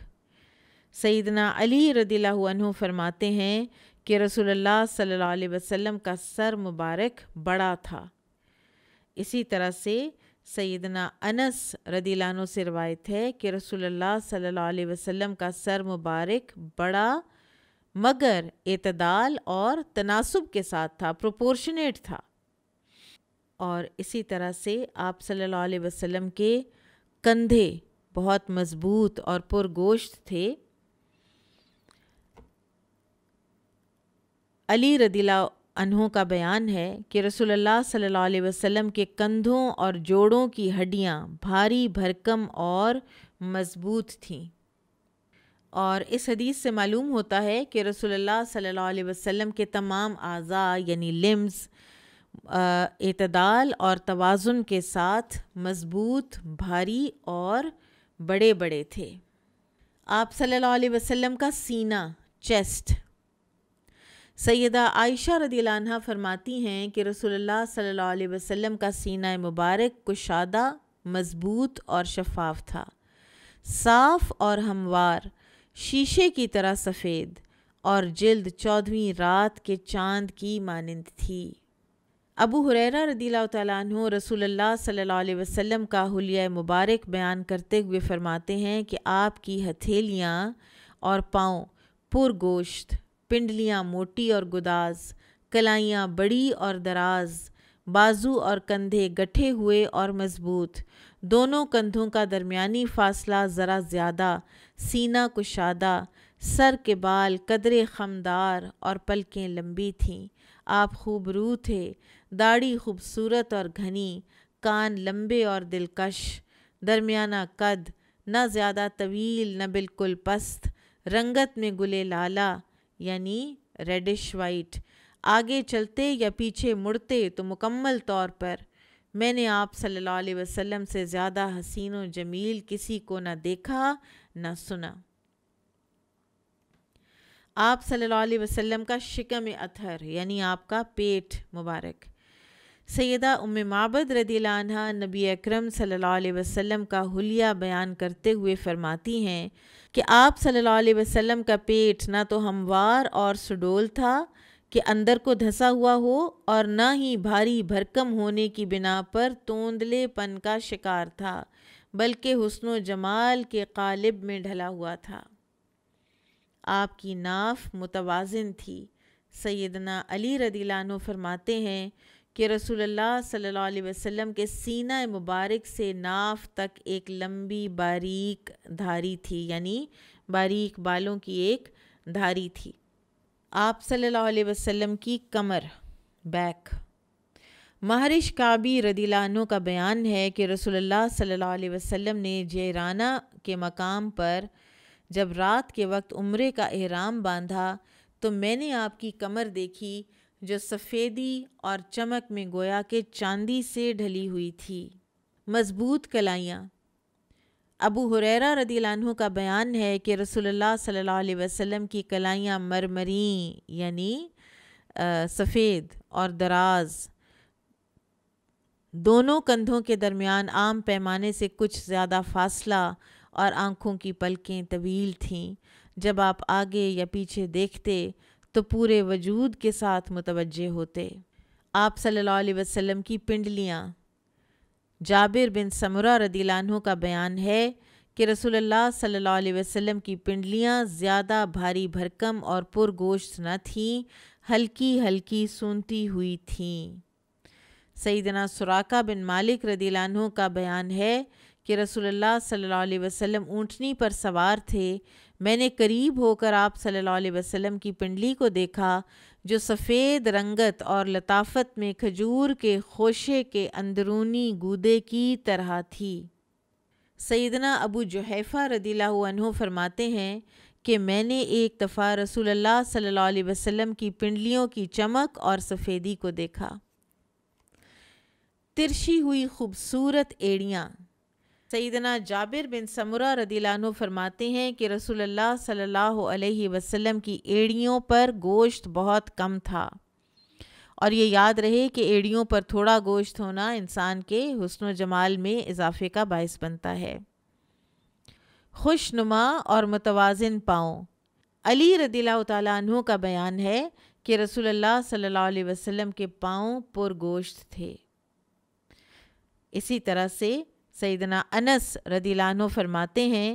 सईदना अली रदीला फरमाते हैं कि रसूलुल्लाह सल्लल्लाहु अलैहि वसल्लम का सर मुबारक बड़ा था इसी तरह से सईदना अनस रदीलानो से रवायत है कि रसूलुल्लाह सल्लल्लाहु अलैहि वसल्लम का सर मुबारक बड़ा मगर एतदाल और तनासब के साथ था प्रोपोर्शनेट था और इसी तरह से आप सल्लल्लाहु अलैहि वसल्लम के कंधे बहुत मज़बूत और पुरगोश्त थे अली रदीला अनहों का बयान है कि रसूलुल्लाह सल्लल्लाहु अलैहि वसल्लम के कंधों और जोड़ों की हड्डियाँ भारी भरकम और मज़बूत थीं और इस हदीस से मालूम होता है कि रसूलुल्लाह सल्लल्लाहु अलैहि वसल्लम के तमाम आज़ा यानी लिम्स इतदाल और तोज़ुन के साथ मज़बूत भारी और बड़े बड़े थे आप सल्लल्लाहु अलैहि वसल्लम का सीना चेस्ट सैदा आयशा रदी लाना फरमाती हैं कि रसोल्ला सल्लल्लाहु अलैहि का सीना मुबारक कुशादा मज़बूत और शफाफ था साफ़ और हमवार शीशे की तरह सफ़ेद और जल्द चौदहवीं रात के चांद की मानंद थी अबू हुरैरा रदीला तु रसूल सल्ला वसम का हलिया मुबारक बयान करते हुए फ़रमाते हैं कि आपकी हथेलियाँ और पाँव पुरगोश्त पिंडलियाँ मोटी और गुदाज कलाइयाँ बड़ी और दराज बाजू और कंधे गठे हुए और मजबूत दोनों कंधों का दरमिया फासला ज़रा ज़्यादा सीना कुशादा सर के बाल कदरे खमदार और पलकें लंबी थीं आप खूबरू थे दाढ़ी खूबसूरत और घनी कान लंबे और दिलकश दरमियाना कद न ज़्यादा तवील न बिल्कुल पस्त रंगत में गुले लाला यानी रेडिश वाइट आगे चलते या पीछे मुड़ते तो मुकम्मल तौर पर मैंने आप सल्लल्लाहु अलैहि वसल्लम से ज़्यादा हसीन व जमील किसी को ना देखा ना सुना आप सल्लल्लाहु अलैहि वसल्लम का शिकम अथर यानी आपका पेट मुबारक सैदा उम माबद रदीलाना नबी अकरम सल्लल्लाहु अलैहि वसल्लम का हुलिया बयान करते हुए फरमाती हैं कि आप सल्लल्लाहु अलैहि वसल्लम का पेट ना तो हमवार और सुडोल था कि अंदर को धंसा हुआ हो और ना ही भारी भरकम होने की बिना पर तोंदलेपन का शिकार था बल्कि हसन जमाल के कालिब में ढला हुआ था आपकी नाफ मुतवाजन थी सैदना अली रदीलानो फरमाते हैं कि रसूलुल्लाह सल्लल्लाहु अलैहि वसल्लम के सीना मुबारक से नाफ तक एक लंबी बारीक धारी थी यानी बारीक बालों की एक धारी थी आप सल्लल्लाहु अलैहि वसल्लम की कमर बैक महरिश काबी रदीलानों का बयान है कि रसूलुल्लाह सल्लल्लाहु अलैहि वसल्लम ने जेराना के मकाम पर जब रात के वक्त उम्र का एहराम बांधा तो मैंने आपकी कमर देखी जो सफ़ेदी और चमक में गोया के चांदी से ढली हुई थी मजबूत कलाइयाँ अबू हुरैरा रदी लानहों का बयान है कि रसोल्ला सल्ला वसम की कलाइयाँ मरमरी यानी सफ़ेद और दराज दोनों कंधों के दरमियान आम पैमाने से कुछ ज़्यादा फासला और आँखों की पलकें तवील थीं जब आप आगे या पीछे देखते तो पूरे वजूद के साथ मुतवजह होते आप सल्लल्लाहु अलैहि वसल्लम की पिंडलियाँ जाबिर बिन समरा रदीलानों का बयान है कि रसूलुल्लाह सल्लल्लाहु अलैहि वसल्लम की पिंडलियाँ ज़्यादा भारी भरकम और पुरगोश्त न थीं हल्की हल्की सूनती हुई थीं सईदना सुराका बिन मालिक रदीलानों का बयान है कि रसूलुल्लाह सल्लल्लाहु अलैहि वसल्लम ऊँटनी पर सवार थे मैंने करीब होकर आप सल्लल्लाहु अलैहि वसल्लम की पिंडली को देखा जो सफ़ेद रंगत और लताफत में खजूर के खोशे के अंदरूनी गूदे की तरह थी सैदना अबू जहैफ़ा रदीला फरमाते हैं कि मैंने एक दफ़ा रसूलुल्लाह सल्लल्लाहु अलैहि वसल्लम की पिंडलियों की चमक और सफ़ेदी को देखा तिरछी हुई खूबसूरत एड़ियाँ सईदना जाबिर बिन समरा रदीलानो फरमाते हैं कि रसूलुल्लाह सल्लल्लाहु अलैहि वसल्लम की एड़ियों पर गोश्त बहुत कम था और ये याद रहे कि एड़ियों पर थोड़ा गोश्त होना इंसान के हसन व जमाल में इजाफे का बायस बनता है खुशनुमा और मुतवाजन पाँव अली रदीला तु का बयान है कि रसूलुल्लाह सल्लल्लाहु अलैहि वसल्लम के पाँव पुरगोश्त थे इसी तरह से सैदना अनस रदीलानो फरमाते हैं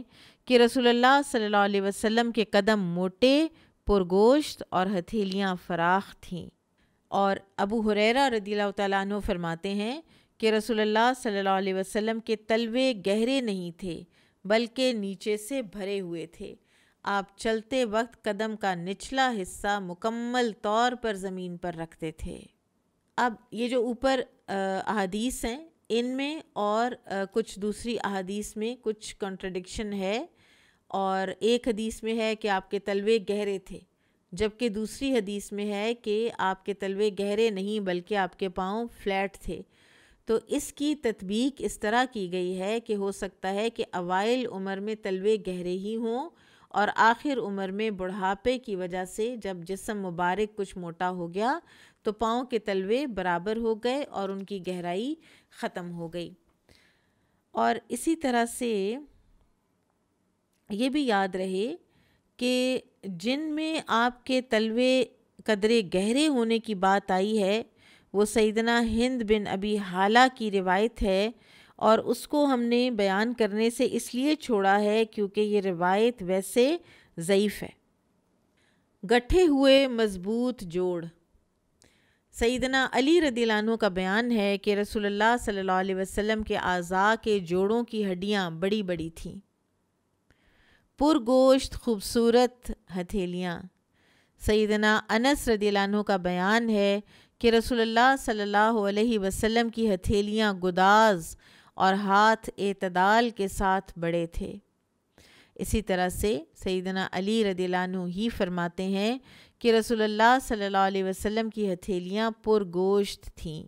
कि रसूलुल्लाह सल्लल्लाहु अलैहि वसल्लम के कदम मोटे पुरगोश्त और हथेलियाँ फराख थीं और अबू हुरैरा रदीला तु फरमाते हैं कि रसूलुल्लाह सल्लल्लाहु अलैहि वसल्लम के तलवे गहरे नहीं थे बल्कि नीचे से भरे हुए थे आप चलते वक्त कदम का निचला हिस्सा मुकम्मल तौर पर ज़मीन पर रखते थे अब ये जो ऊपर अहादीस हैं इनमें और कुछ दूसरी अदीस में कुछ कॉन्ट्रडिक्शन है और एक हदीस में है कि आपके तलवे गहरे थे जबकि दूसरी हदीस में है कि आपके तलवे गहरे नहीं बल्कि आपके पाँव फ्लैट थे तो इसकी तदबीक इस तरह की गई है कि हो सकता है कि अवाइल उम्र में तलवे गहरे ही हों और आखिर उम्र में बुढ़ापे की वजह से जब जिसम मुबारक कुछ मोटा हो गया तो पाँव के तलवे बराबर हो गए और उनकी गहराई ख़त्म हो गई और इसी तरह से ये भी याद रहे कि जिन में आपके तलवे कदरे गहरे होने की बात आई है वो सैदना हिंद बिन अभी हाला की रिवायत है और उसको हमने बयान करने से इसलिए छोड़ा है क्योंकि ये रिवायत वैसे ज़यीफ़ है गठे हुए मज़बूत जोड़ सईदना अली रदीलानों का बयान है कि रसूलुल्लाह सल्लल्लाहु अलैहि वसल्लम के आज़ा के जोड़ों की हड्डियाँ बड़ी बड़ी थीं पुरगोश्त खूबसूरत हथेलियाँ सईदना अनस रदीलानों का बयान है कि रसूलुल्लाह सल्लल्लाहु अलैहि वसल्लम की हथेलियाँ गुदाज और हाथ एतदाल के साथ बड़े थे इसी तरह से सईदना अली रदीलानु ही फरमाते हैं कि रसूलुल्लाह सल्लल्लाहु अलैहि वसल्लम की हथेलियाँ पुरगोश्त थीं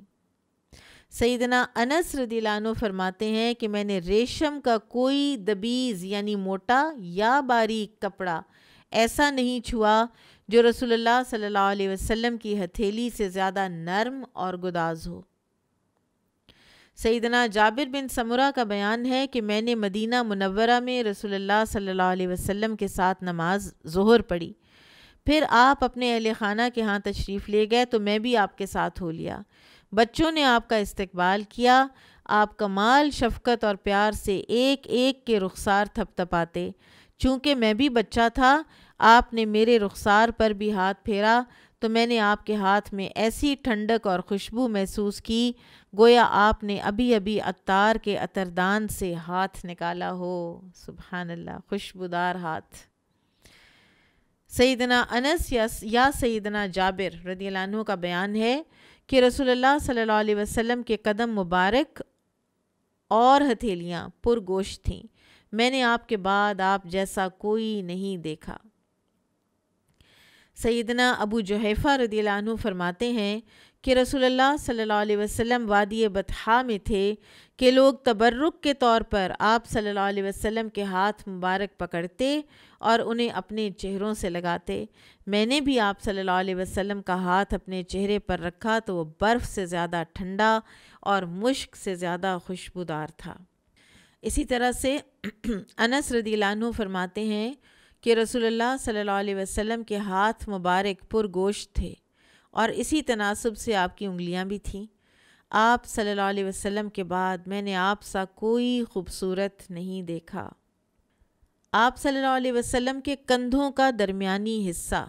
सईदना अनस रदीलानु फरमाते हैं कि मैंने रेशम का कोई दबीज़ यानी मोटा या बारीक कपड़ा ऐसा नहीं छुआ जो रसूलुल्लाह सल्लल्लाहु अलैहि वसल्लम की हथेली से ज़्यादा नरम और गुदाज हो सईदना जाबिर बिन समरा का बयान है कि मैंने मदीना मुनवरा में रसोल्ला सल्ला वसम के साथ नमाज जहर पढ़ी फिर आप अपने अहल खाना के यहाँ तशरीफ़ ले गए तो मैं भी आपके साथ हो लिया बच्चों ने आपका इस्तबाल किया आप कमाल शफकत और प्यार से एक एक के रुखसार थपथपाते चूँकि मैं भी बच्चा था आपने मेरे रुखसार पर भी हाथ फेरा तो मैंने आपके हाथ में ऐसी ठंडक और खुशबू महसूस की गोया आपने अभी अभी अतार के अतरदान से हाथ निकाला हो सुबहानल्ला खुशबूदार हाथ सईदना अनस या, या सईदना जाबिर रदीलानों का बयान है कि रसोल्ला सल्ला वसम के कदम मुबारक और हथेलियाँ पुरगोश थीं मैंने आपके बाद आप जैसा कोई नहीं देखा सैदना अबू जहैफ़ा रदीलानु फरमाते हैं कि रसूलुल्लाह सल्लल्लाहु अलैहि वसल्लम वादी बतहा में थे कि लोग तबर्रुक के तौर पर आप सल्लल्लाहु अलैहि वसल्लम के हाथ मुबारक पकड़ते और उन्हें अपने चेहरों से लगाते मैंने भी आप सल्लल्लाहु अलैहि वसल्लम का हाथ अपने चेहरे पर रखा तो वह बर्फ़ से ज़्यादा ठंडा और मुश्क से ज़्यादा खुशबूदार था इसी तरह से अनस रदीलानु फरमाते हैं कि रसोल्ला सल्ला वसम के हाथ मुबारक पुरगोश थे और इसी तनासब से आपकी उंगलियाँ भी थीं आप सल्ला वसम के बाद मैंने आप सा कोई खूबसूरत नहीं देखा आप सल्ला वसम के कंधों का दरमिया हिस्सा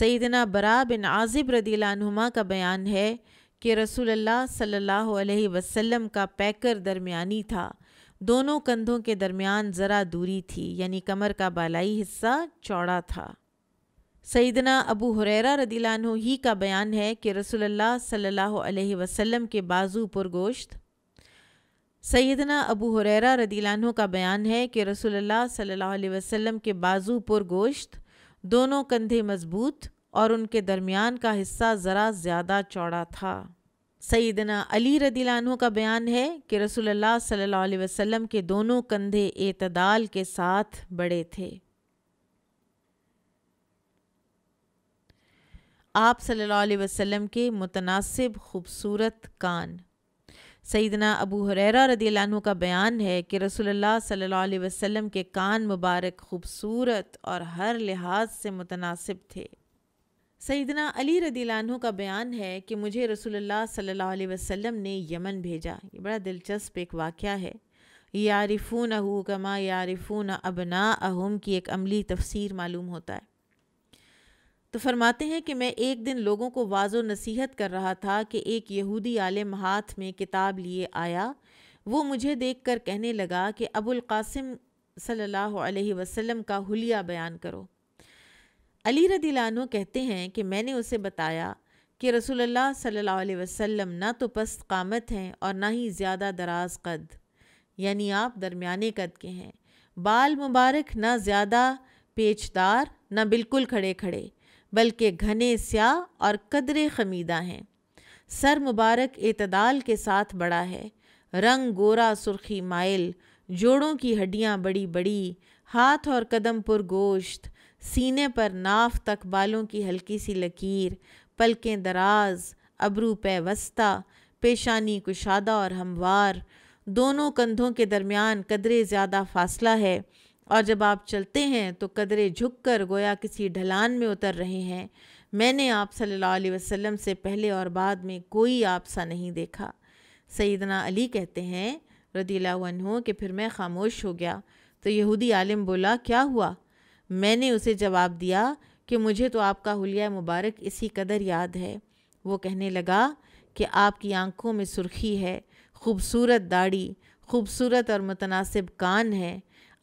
सईदना बरा बिन आजिब रदीलानुमा का बयान है कि रसूलुल्लाह सल्ला वसम का पैकर दरमियानी था दोनों कंधों के दरमियान ज़रा दूरी थी यानी कमर का बालाई हिस्सा चौड़ा था सईदना अबू हुरैरा रदीलानों ही का बयान है कि रसोल्ला सल्ला वसलम के बाजू पुरगोश्त सईदना अबू हुरैरा रदीलानों का बयान है कि रसोल्ला सल्ला वसलम के बाजू पुरगोश्त दोनों कंधे मजबूत और उनके दरमियान का हिस्सा ज़रा ज़्यादा चौड़ा था सैदना अली रदीलानों का बयान है कि रसूलुल्लाह सल्लल्लाहु अलैहि वसल्लम के दोनों कंधे एतदाल के साथ बड़े थे आप सल्लल्लाहु अलैहि वसल्लम के मुतनासिब खूबसूरत कान सईदना अबू हुरैरा रदीलानों का बयान है कि रसूलुल्लाह सल्लल्लाहु अलैहि वसल्लम के कान मुबारक खूबसूरत और हर लिहाज से मुतनासिब थे सईदना अली रदीलानू का बयान है कि मुझे रसूलुल्लाह सल्लल्लाहु अलैहि वसल्लम ने यमन भेजा ये बड़ा दिलचस्प एक वाक़ है यारिफून अहू कमा यारिफून अबना अहम की एक अमली तफसीर मालूम होता है तो फरमाते हैं कि मैं एक दिन लोगों को वाजो नसीहत कर रहा था कि एक यहूदी आलम हाथ में किताब लिए आया वो मुझे देख कर कहने लगा कि अबुलकासिम सल्ला वसलम का हलिया बयान करो अली रदीलानो कहते हैं कि मैंने उसे बताया कि रसूलुल्लाह सल्लल्लाहु अलैहि वसल्लम ना तो पस्त कामत हैं और ना ही ज़्यादा दराज कद यानी आप दरमियाने कद के हैं बाल मुबारक ना ज़्यादा पेचदार ना बिल्कुल खड़े खड़े बल्कि घने स्याह और कदरे खमीदा हैं सर मुबारक एतदाल के साथ बड़ा है रंग गोरा सुर्खी माइल जोड़ों की हड्डियाँ बड़ी बड़ी हाथ और कदम पुरगोश्त सीने पर नाफ तक बालों की हल्की सी लकीर पलकें दराज अबरू पैवस्ता पेशानी कुशादा और हमवार दोनों कंधों के दरमियान कदरे ज़्यादा फासला है और जब आप चलते हैं तो कदरे झुककर गोया किसी ढलान में उतर रहे हैं मैंने आप सल्लल्लाहु अलैहि वसल्लम से पहले और बाद में कोई आपसा नहीं देखा सईदना अली कहते हैं रदीला के फिर मैं खामोश हो गया तो यहूदी आलिम बोला क्या हुआ मैंने उसे जवाब दिया कि मुझे तो आपका हुलिया मुबारक इसी कदर याद है वो कहने लगा कि आपकी आंखों में सुर्खी है खूबसूरत दाढ़ी खूबसूरत और मुतनासिब कान है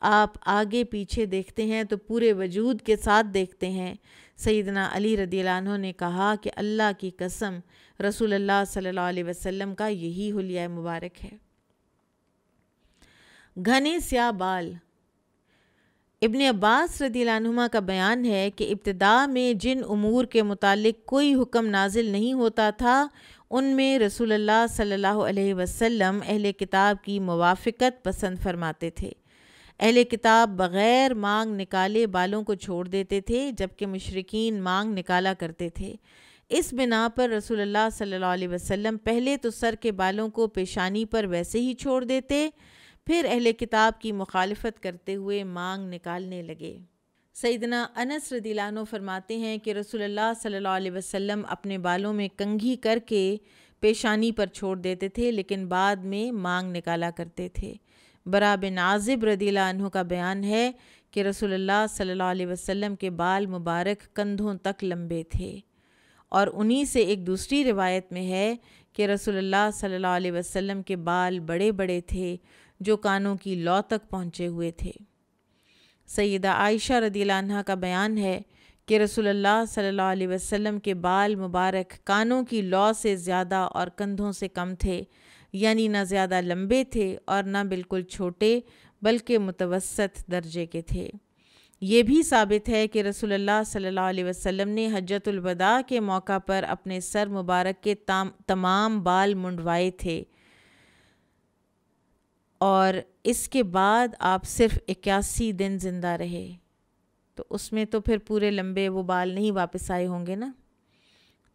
आप आगे पीछे देखते हैं तो पूरे वजूद के साथ देखते हैं सईदना अली रदी ने कहा कि अल्लाह की कसम रसूल अल्लाह सल्लल्लाहु अलैहि वसल्लम का यही हुलिया मुबारक है घने स्या बाल इबन अब्बास रदीलानुमा का बयान है कि इब्तदा में जिन अमूर के मुतालिक कोई हुक्म नाजिल नहीं होता था उनमें रसूलुल्लाह सल्लल्लाहु अलैहि वसल्लम अहल किताब की मुवाफ़त पसंद फरमाते थे अहल किताब बग़ैर मांग निकाले बालों को छोड़ देते थे जबकि मशरकिन मांग निकाला करते थे इस बिना पर रसूलुल्लाह सल्लल्लाहु अलैहि वसल्लम पहले तो सर के बालों को पेशानी पर वैसे ही छोड़ देते फिर अहले किताब की मुखालफत करते हुए मांग निकालने लगे सईदना अनस रदीलानो फरमाते हैं कि रसोल्ला सल्ला वसम अपने बालों में कंघी करके पेशानी पर छोड़ देते थे लेकिन बाद में मांग निकाला करते थे बरा बिन आजिब रदीलानों का बयान है कि रसोल्ला सल्ला वसम के बाल मुबारक कंधों तक लंबे थे और उन्हीं से एक दूसरी रिवायत में है कि रसोल्ला सल्ला वसम के बाल बड़े बड़े थे जो कानों की लौ तक पहुँचे हुए थे सैद आयशा रदीला का बयान है कि रसोल्ला सल्ला वसम के बाल मुबारक कानों की लौ से ज़्यादा और कंधों से कम थे यानी ना ज़्यादा लंबे थे और ना बिल्कुल छोटे बल्कि मुतवसत दर्जे के थे ये भी साबित है कि रसोल्ला सल्ला वसम ने हजतुलवदा के मौका पर अपने सर मुबारक के तमाम बाल मुंडवाए थे और इसके बाद आप सिर्फ इक्यासी दिन ज़िंदा रहे तो उसमें तो फिर पूरे लंबे वो बाल नहीं वापस आए होंगे ना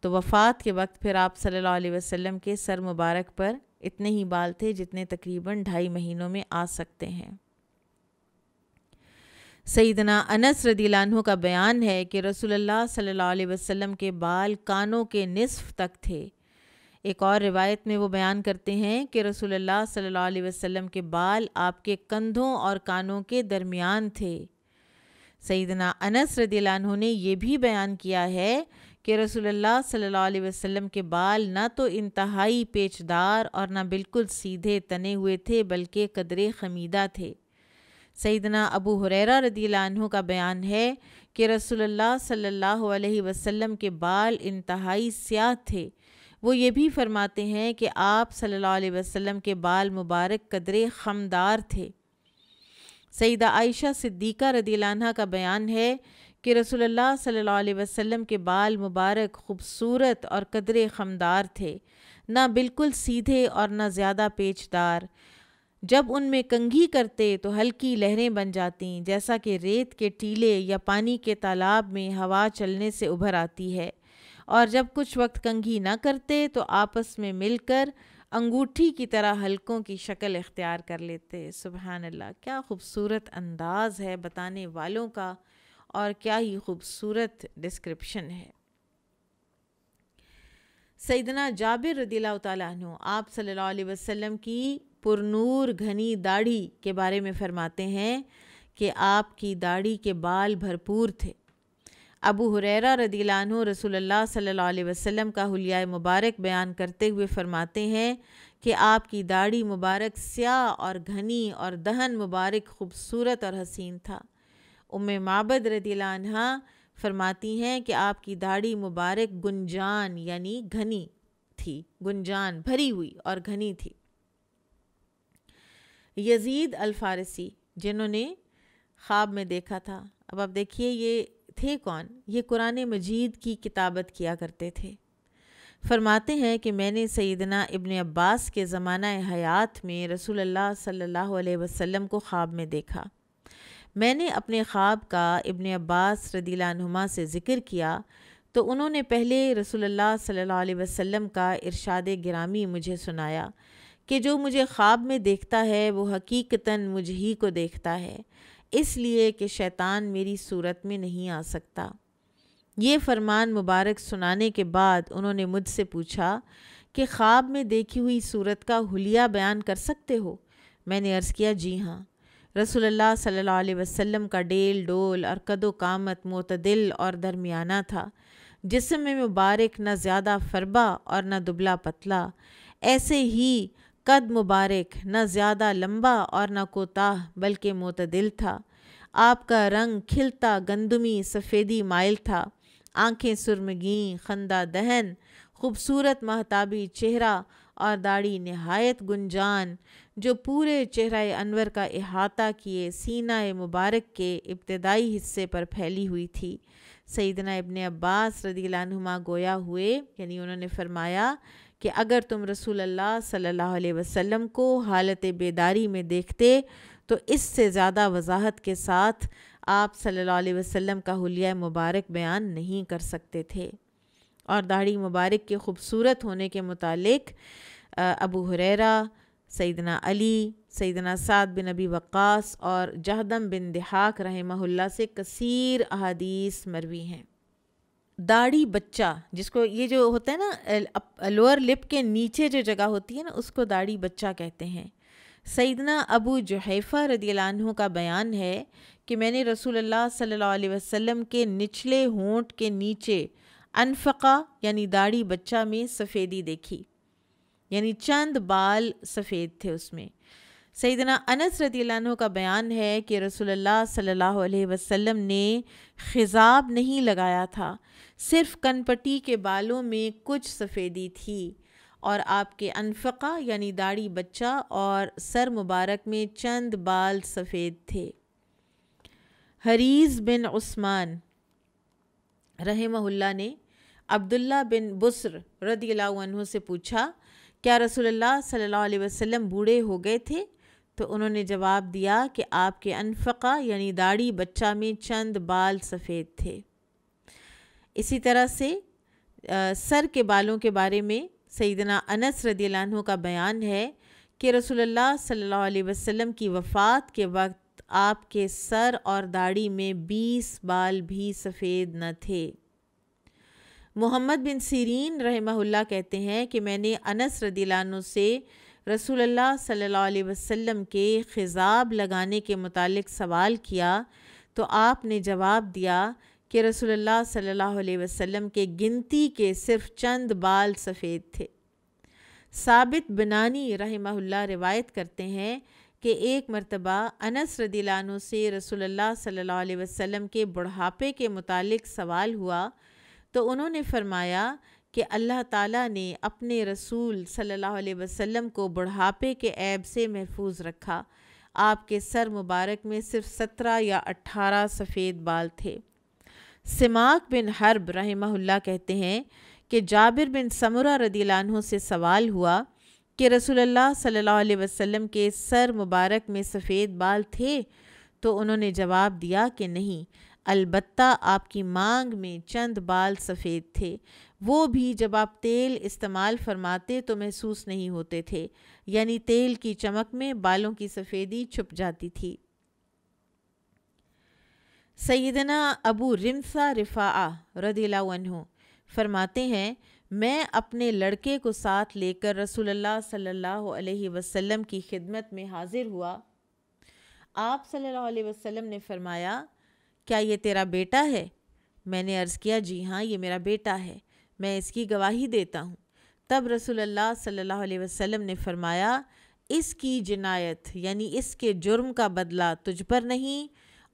तो वफ़ात के वक्त फिर आप सल्लल्लाहु अलैहि वसल्लम के सर मुबारक पर इतने ही बाल थे जितने तकरीबन ढाई महीनों में आ सकते हैं सईदना अनस रदीलानों का बयान है कि रसूलुल्लाह सल्लल्लाहु अलैहि वसल्लम के बाल कानों के निसफ तक थे एक और रिवायत में वो बयान करते हैं कि रसूलुल्लाह सल्लल्लाहु अलैहि वसल्लम के बाल आपके कंधों और कानों के दरमियान थे सईदना अनस रदीलानों ने यह भी बयान किया है कि रसूलुल्लाह सल्लल्लाहु अलैहि वसल्लम के बाल ना तो इंतहाई पेचदार और ना बिल्कुल सीधे तने हुए थे बल्कि कदरे खमीदा थे सईदना अबू हुरैरा रदीलानों का बयान है कि रसूलुल्लाह सल्लल्लाहु अलैहि वसल्लम के बाल इंतहाई स्याह थे वो ये भी फरमाते हैं कि आप सल्लल्लाहु अलैहि वसल्लम के बाल मुबारक कदरे खमदार थे सईदा आयशा सिद्दीक़ा रदीलाना का बयान है कि रसूलुल्लाह सल्लल्लाहु अलैहि वसल्लम के बाल मुबारक खूबसूरत और कदरे खमदार थे ना बिल्कुल सीधे और ना ज़्यादा पेचदार जब उनमें कंघी करते तो हल्की लहरें बन जाती जैसा कि रेत के टीले या पानी के तालाब में हवा चलने से उभर आती है और जब कुछ वक्त कंघी ना करते तो आपस में मिलकर अंगूठी की तरह हलकों की शक्ल इख्तियार कर लेते सुबहान अल्लाह क्या खूबसूरत अंदाज है बताने वालों का और क्या ही खूबसूरत डिस्क्रिप्शन है सैदना जाबिर रदीला तु आप सल्ला वसम की पुरनूर घनी दाढ़ी के बारे में फरमाते हैं कि आपकी दाढ़ी के बाल भरपूर थे अबू हुरैरा रदीलान रसूलुल्लाह सल्लल्लाहु अलैहि वसल्लम का हलिया मुबारक बयान करते हुए फरमाते हैं कि आपकी दाढ़ी मुबारक स्याह और घनी और दहन मुबारक खूबसूरत और हसीन था उम माबद रदीलानहा फरमाती हैं कि आपकी दाढ़ी मुबारक गुंजान यानी घनी थी गुंजान भरी हुई और घनी थी यजीद अलफ़ारसी जिन्होंने ख्वाब में देखा था अब आप देखिए ये थे कौन ये कुरान मजीद की किताबत किया करते थे फरमाते हैं कि मैंने सैदना इबन अब्बास के ज़माना हयात में रसूलुल्लाह सल्लल्लाहु अलैहि वसल्लम को ख्वाब में देखा मैंने अपने ख्वाब का इबन अब्बास रदीला नुमा से ज़िक्र किया तो उन्होंने पहले रसूलुल्लाह सल्लल्लाहु अलैहि वसल्लम का इरशाद गिरामी मुझे सुनाया कि जो मुझे ख्वाब में देखता है वो हकीकता मुझ ही को देखता है इसलिए कि शैतान मेरी सूरत में नहीं आ सकता ये फरमान मुबारक सुनाने के बाद उन्होंने मुझसे पूछा कि ख्वाब में देखी हुई सूरत का हुलिया बयान कर सकते हो मैंने अर्ज़ किया जी हाँ रसोल्ला सल्ला वसम का डेल डोल और कदो कामत मतदिल और दरमियाना था जिसम मुबारक न ज़्यादा फरबा और न दुबला पतला ऐसे ही कद मुबारक न ज़्यादा लंबा और न कोताह बल्कि मतदिल था आपका रंग खिलता गंदमी सफ़ेदी माइल था आंखें सुरमगी खंदा दहन खूबसूरत महताबी चेहरा और दाढ़ी नहायत गुंजान जो पूरे चेहरा अनवर का अहाता किए सीना मुबारक के इब्तदाई हिस्से पर फैली हुई थी सईदना इबन अब्बास रदीलानुमा गोया हुए यानी उन्होंने फरमाया कि अगर तुम रसूल अल्लाह सल्लल्लाहु अलैहि वसल्लम को हालत बेदारी में देखते तो इससे ज़्यादा वजाहत के साथ आप सल्लल्लाहु अलैहि वसल्लम का हुलिया मुबारक बयान नहीं कर सकते थे और दाढ़ी मुबारक के खूबसूरत होने के मुतालिक अबू हुररा सैदना अली सैदना साद बिन अबी वक़ास और जहदम बिन दिहाक रहमहुल्ला से कसीर अहादीस मरवी हैं दाढ़ी बच्चा जिसको ये जो होता है ना लोअर लिप के नीचे जो जगह होती है ना उसको दाढ़ी बच्चा कहते हैं सईदना अबू जहैफ़ा रदीलानहों का बयान है कि मैंने रसूल अल्लाह सल्लल्लाहु अलैहि वसल्लम के निचले होंठ के नीचे अनफ़ा यानी दाढ़ी बच्चा में सफ़ेदी देखी यानी चंद बाल सफ़ेद थे उसमें सईदना अनस रदी का बयान है कि रसोल्ला सल्ला वसम ने खिज़ाब नहीं लगाया था सिर्फ कनपटी के बालों में कुछ सफ़ेदी थी और आपके अनफ़ा यानी दाढ़ी बच्चा और सर मुबारक में चंद बाल सफ़ेद थे हरीज़ बिन उस्मान रहमहुल्ला ने अब्दुल्ला बिन बुसर रदी से पूछा क्या रसोल्ला सल्ला वसम बूढ़े हो गए थे तो उन्होंने जवाब दिया कि आपके अनफ़ा यानी दाढ़ी बच्चा में चंद बाल सफ़ेद थे इसी तरह से आ, सर के बालों के बारे में सईदना अनस रदील्हु का बयान है कि रसोल्ला सल्ला वसम की वफ़ात के वक्त आपके सर और दाढ़ी में बीस बाल भी सफ़ेद न थे मोहम्मद बिन सीरीन रहमहुल्ला कहते हैं कि मैंने अनस रदील्हु से रसूलुल्लाह सल्लल्लाहु अलैहि वसल्लम के खिज़ाब लगाने के मुतालिक सवाल किया तो आपने जवाब दिया कि रसूलुल्लाह सल्लल्लाहु अलैहि वसल्लम के गिनती के सिर्फ चंद बाल सफ़ेद थे साबित बनानी रहमहुल्ला रिवायत करते हैं कि एक मरतबा अनस रदीलानों से रसूलुल्लाह सल्लल्लाहु अलैहि वसल्लम के बुढ़ापे के मुतालिक सवाल हुआ तो उन्होंने फरमाया कि अल्लाह ताला ने अपने रसूल सल्लल्लाहु अलैहि वसल्लम को बुढ़ापे के ऐब से महफूज रखा आपके सर मुबारक में सिर्फ सत्रह या अट्ठारह सफ़ेद बाल थे सिमाक बिन हर्ब रहमहुल्ला कहते हैं कि जाबिर बिन समरा रदीलानों से सवाल हुआ कि रसूलुल्लाह सल्लल्लाहु अलैहि वसल्लम के सर मुबारक में सफ़ेद बाल थे तो उन्होंने जवाब दिया कि नहीं अलबत्ता आपकी मांग में चंद बाल सफ़ेद थे वो भी जब आप तेल इस्तेमाल फरमाते तो महसूस नहीं होते थे यानी तेल की चमक में बालों की सफ़ेदी छुप जाती थी सैदना अबू रिमसा रिफ़ा रदीलावनहु फरमाते हैं मैं अपने लड़के को साथ लेकर रसूलुल्लाह सल्लल्लाहु अलैहि वसल्लम की खिदमत में हाज़िर हुआ आप सल्लल्लाहु अलैहि वसल्लम ने फरमाया क्या ये तेरा बेटा है मैंने अर्ज़ किया जी हाँ ये मेरा बेटा है मैं इसकी गवाही देता हूँ तब रसूलुल्लाह सल्लल्लाहु अलैहि वसल्लम ने फरमाया इसकी जिनायत यानी इसके जुर्म का बदला तुझ पर नहीं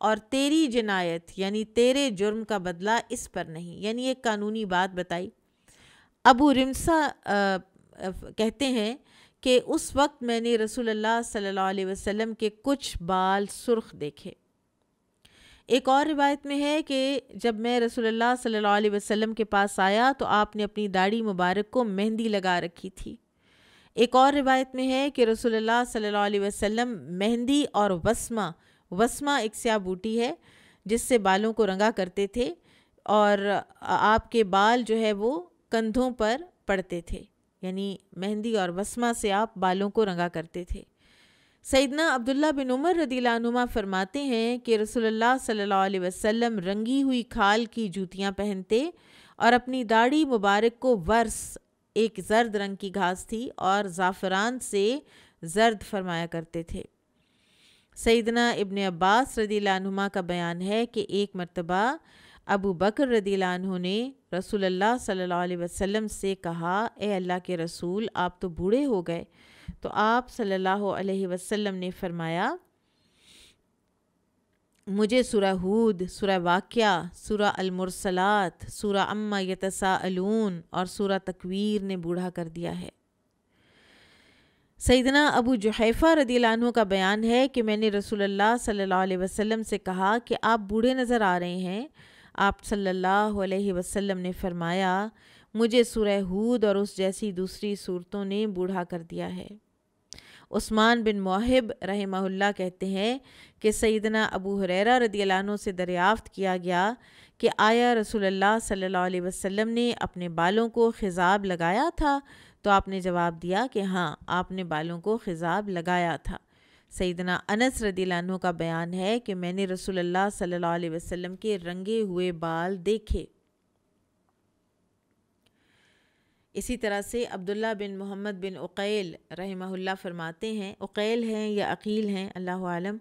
और तेरी जिनायत यानी तेरे जुर्म का बदला इस पर नहीं यानी एक कानूनी बात बताई अबू रिमसा कहते हैं कि उस वक्त मैंने रसूलुल्लाह सल्लल्लाहु अलैहि वसल्लम के कुछ बाल सुर्ख देखे एक और रिवायत में है कि जब मैं रसूलुल्लाह सल्ला वसम के पास आया तो आपने अपनी दाढ़ी मुबारक को मेहंदी लगा रखी थी एक और रिवायत में है कि रसूलुल्लाह सल्ला वसम मेहंदी और वस्मा वस्मा एक स्या बूटी है जिससे बालों को रंगा करते थे और आपके बाल जो है वो कंधों पर पड़ते थे यानी मेहंदी और वस्मा से आप बालों को रंगा करते थे सैदना अब्दुल्ला बिन उमर रदीलानुमा फरमाते हैं कि रसोल्ला सल्ला वसम रंगी हुई खाल की जूतियाँ पहनते और अपनी दाढ़ी मुबारक को वर्स एक जर्द रंग की घास थी और ज़ाफ़रान से जर्द फरमाया करते थे सैदना इबन अब्बास रदीलानुमा का बयान है कि एक मरतबा अबू बकर रदीलानु ने रसोल्ला सल्ला वसम से कहा ए अल्लाह के रसूल आप तो बूढ़े हो गए तो आप सल्लल्लाहु अलैहि वसल्लम ने फरमाया मुझे सुरा हूद सुरा वाक़ सुरा अलमरसलात सुरा अम्मा यतसा अलून और सुरा तकवीर ने बूढ़ा कर दिया है सैदना अबू जुहैफ़ा रदीलानों का बयान है कि मैंने रसूलुल्लाह सल्लल्लाहु अलैहि वसल्लम से कहा कि आप बूढ़े नज़र आ रहे हैं आप सल्लल्लाहु अलैहि वसल्लम ने फरमाया मुझे सुरहूद और उस जैसी दूसरी सूरतों ने बूढ़ा कर दिया है उस्मान बिन मोहब रहमहुल्ला कहते हैं कि सईदना अबू हुररा रदीलानों से दरियाफ़्त किया गया कि आया रसूलुल्लाह सल्लल्लाहु वसल्लम ने अपने बालों को खिजाब लगाया था तो आपने जवाब दिया कि हाँ आपने बालों को खिजाब लगाया था सईदना अनस रदीलानों का बयान है कि मैंने रसूलुल्लाह सल्लल्लाहु अलैहि वसल्लम के रंगे हुए बाल देखे इसी तरह से अब्दुल्ला बिन मोहम्मद बिन उकैल रहमहुल्ला फरमाते हैं उकैल हैं या अकील हैं अल्लाह आलम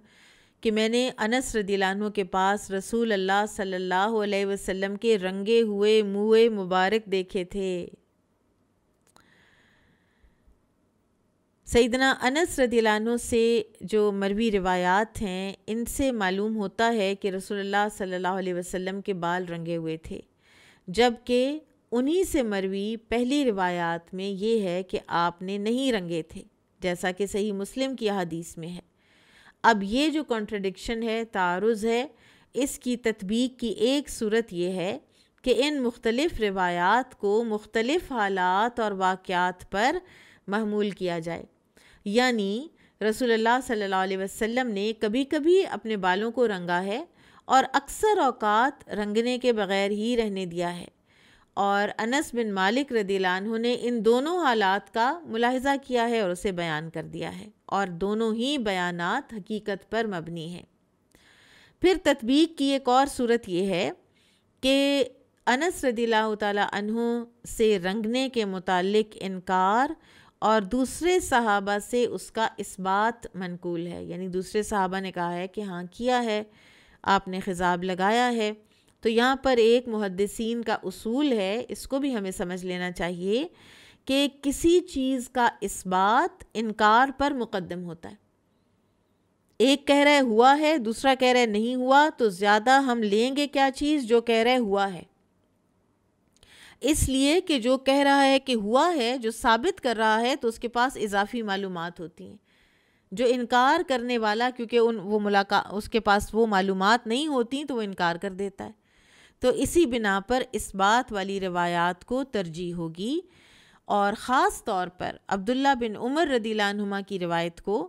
कि मैंने अनस रदीलानों के पास रसूल अल्लाह सल्लल्लाहु अलैहि वसल्लम के रंगे हुए मुए मुबारक देखे थे सईदना अनस रदीलानों से जो मरवी रिवायात हैं इनसे मालूम होता है कि अल्लाह सल्लल्लाहु अलैहि वसल्लम के बाल रंगे हुए थे जबकि उन्हीं से मरवी पहली रिवायात में ये है कि आपने नहीं रंगे थे जैसा कि सही मुस्लिम की हदीस में है अब ये जो कॉन्ट्रडिक्शन है तारुज़ है इसकी तदबीक की एक सूरत यह है कि इन मुख्तलिफ़ रिवायात को मुख्तलिफ़ हालात और वाक़ात पर महमूल किया जाए यानी रसूलुल्लाह सल्लल्लाहु अलैहि वसल्लम ने कभी कभी अपने बालों को रंगा है और अक्सर अवकात रंगने के बग़ैर ही रहने दिया है और अनस बिन मालिक रदीलान ने इन दोनों हालात का मुलाहजा किया है और उसे बयान कर दिया है और दोनों ही बयानात हकीकत पर मबनी हैं फिर तदबीक की एक और सूरत यह है कि अनस रदीला तहों से रंगने के मुतालिक इनकार और दूसरे सहाबा से उसका इस्बात मनकूल है यानी दूसरे सहाबा ने कहा है कि हाँ किया है आपने खिजाब लगाया है तो यहाँ पर एक मुहदसिन का उसूल है इसको भी हमें समझ लेना चाहिए कि किसी चीज़ का इस बात इनकार पर मुकदम होता है एक कह रहे हुआ है दूसरा कह रहे नहीं हुआ तो ज़्यादा हम लेंगे क्या चीज़ जो कह रहे हुआ है इसलिए कि जो कह रहा है कि हुआ है जो साबित कर रहा है तो उसके पास इजाफी मालूम होती हैं जो इनकार करने वाला क्योंकि उन वो मुलाकात उसके पास वो मालूम नहीं होती तो वो इनकार कर देता है तो इसी बिना पर इस बात वाली रवायात को तरजीह होगी और ख़ास तौर पर अब्दुल्ला बिन उमर रदीलानुमा की रिवायत को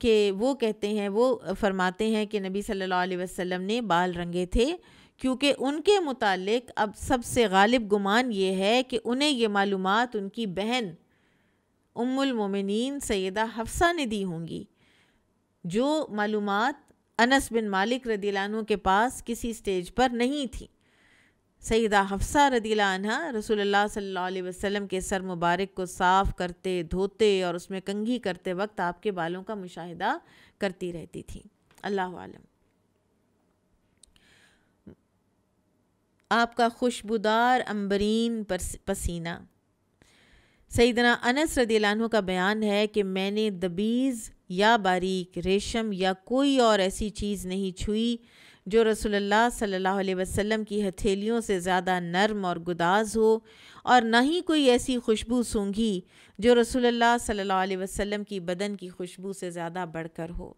कि वो कहते हैं वो फरमाते हैं कि नबी सल्लल्लाहु अलैहि वसल्लम ने बाल रंगे थे क्योंकि उनके मुतालिक अब सबसे गालिब गुमान ये है कि उन्हें ये मालूम उनकी बहन उम्मुलमोमिन सैदा हफ्सा ने दी होंगी जो मालूम अनस बिन मालिक रदीलानों के पास किसी स्टेज पर नहीं थी सईदा हफ्सा रदीला अनहा रसूलुल्लाह वसम के सर मुबारक को साफ़ करते धोते और उसमें कंघी करते वक्त आपके बालों का मुशाह करती रहती थी अल्लाह आलम आपका खुशबुदार अम्बरीन पसीना सईदना अनस रदीलानों का बयान है कि मैंने दबीज़ या बारीक रेशम या कोई और ऐसी चीज़ नहीं छुई जो रसोल्ला सल्ला वसम की हथेलियों से ज़्यादा नरम और गुदाज हो और न ही कोई ऐसी खुशबू सूंघी जो रसोल्ला सल्ला वसम की बदन की खुशबू से ज़्यादा बढ़कर हो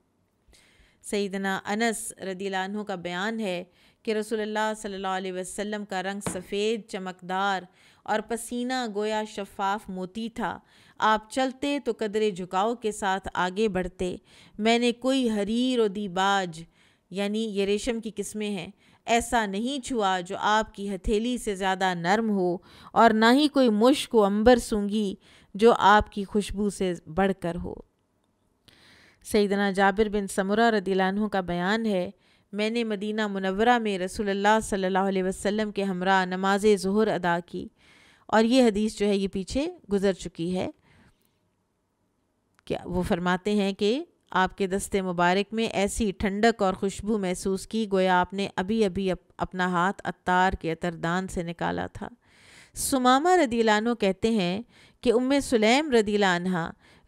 सईदना अनस रदीलानों का बयान है कि रसोल्ला सल्ला वसम का रंग सफ़ेद चमकदार और पसीना गोया शफाफ मोती था आप चलते तो कदरे झुकाव के साथ आगे बढ़ते मैंने कोई हरीर और दीबाज यानी ये रेशम की किस्में हैं ऐसा नहीं छुआ जो आपकी हथेली से ज़्यादा नरम हो और ना ही कोई मुश्क अंबर सूंगी जो आपकी खुशबू से बढ़कर हो सईदना जाबिर बिन समरा रदीलानों का बयान है मैंने मदीना मुनवरा में रसूलुल्लाह सल्लल्लाहु अलैहि वसल्लम के हमरा नमाज ज़हर अदा की और ये हदीस जो है ये पीछे गुज़र चुकी है क्या वो फरमाते हैं कि आपके दस्ते मुबारक में ऐसी ठंडक और खुशबू महसूस की गोया आपने अभी अभी अप, अपना हाथ अतार के अतरदान से निकाला था सुमामा रदीलानो कहते हैं कि उम सुलेम रदीला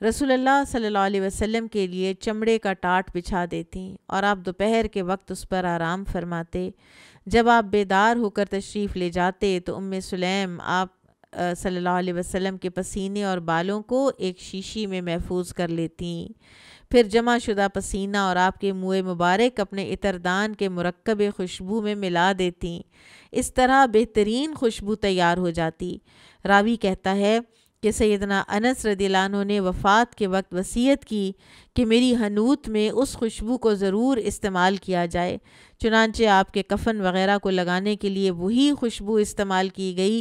रसूलुल्लाह सल्लल्लाहु अलैहि वसल्लम के लिए चमड़े का टाट बिछा देती और आप दोपहर के वक्त उस पर आराम फरमाते जब आप बेदार होकर तशरीफ़ ले जाते तो उम सुलेम आप सल्लल्लाहु अलैहि वसल्लम के पसीने और बालों को एक शीशी में महफूज कर लेती फिर जमाशुदा पसीना और आपके मुँह मुबारक अपने इतरदान के मरकब खुशबू में मिला देती इस तरह बेहतरीन खुशबू तैयार हो जाती रावी कहता है कि सैदना अनस रदीलानों ने वफ़ात के वक्त वसीयत की कि मेरी हनूत में उस खुशबू को ज़रूर इस्तेमाल किया जाए चुनानचे आपके कफ़न वगैरह को लगाने के लिए वही खुशबू इस्तेमाल की गई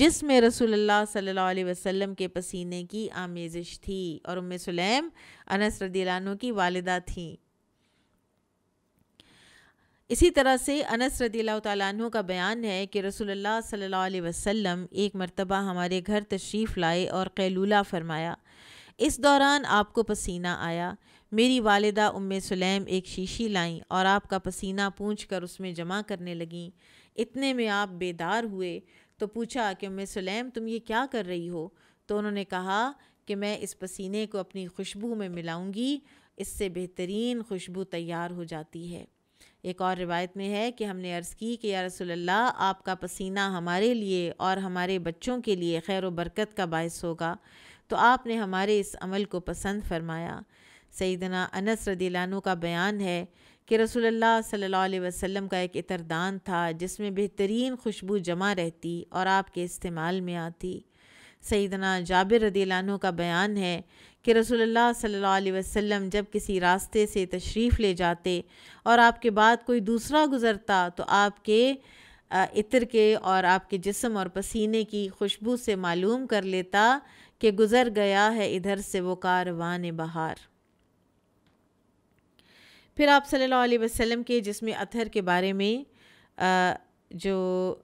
जिसमें रसूलुल्लाह सल्लल्लाहु अलैहि वसल्लम के पसीने की आमेज़िश थी और उम्मे सुलेम अनस रदीलानों की वालदा थी इसी तरह से अनस रदील्ला तु का बयान है कि रसूलुल्लाह सल्लल्लाहु अलैहि वसल्लम एक मरतबा हमारे घर तशरीफ़ लाए और कैलूला फरमाया इस दौरान आपको पसीना आया मेरी वालदा उम सुलेम एक शीशी लाईं और आपका पसीना पूछ कर उसमें जमा करने लगीं इतने में आप बेदार हुए तो पूछा कि उम सुलेम तुम ये क्या कर रही हो तो उन्होंने कहा कि मैं इस पसीने को अपनी खुशबू में मिलाऊंगी इससे बेहतरीन खुशबू तैयार हो जाती है एक और रिवायत में है कि हमने अर्ज़ की कि या रसोल्ला आपका पसीना हमारे लिए और हमारे बच्चों के लिए खैर बरकत का बायस होगा तो आपने हमारे इस अमल को पसंद फरमाया सईदना अनस रदीलानू का बयान है कि रसोल्ला सल्ला वसम का एक इतरदान था जिसमें बेहतरीन खुशबू जमा रहती और आपके इस्तेमाल में आती सईदना जाबिर रदीलानू का बयान है कि रसोल्ला सल्ला वसम जब किसी रास्ते से तशरीफ़ ले जाते और आपके बाद कोई दूसरा गुज़रता तो आपके इतर के और आपके जिसम और पसीने की खुशबू से मालूम कर लेता कि गुज़र गया है इधर से वो कारवान बहार फिर आप सल्लल्लाहु अलैहि वसल्लम के जिसमें अथर के बारे में आ, जो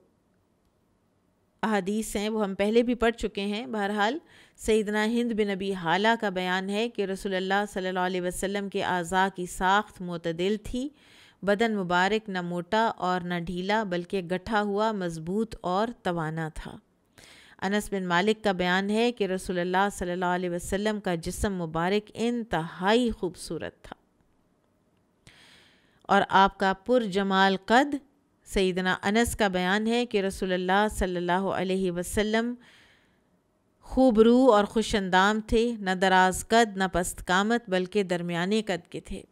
अदीस हैं वो हम पहले भी पढ़ चुके हैं बहरहाल सईदना हिंद बिन नबी हाला का बयान है कि रसोल्ला सल्ला वसम के अज़ा की साख्त मतदिल थी बदन मुबारक न मोटा और न ढीला बल्कि गठा हुआ मजबूत और तवाना था अनस बिन मालिक का बयान है कि रसोल्ला सल्ला वसम का जिसम मुबारक इंतहाई खूबसूरत था और आपका पुरजमाल कद सईदना अनस का बयान है कि रसोल्ला सल्लल्लाहु वसम खूब रू और खुश अंदाम थे न दराज कद न कामत बल्कि दरमियाने कद के थे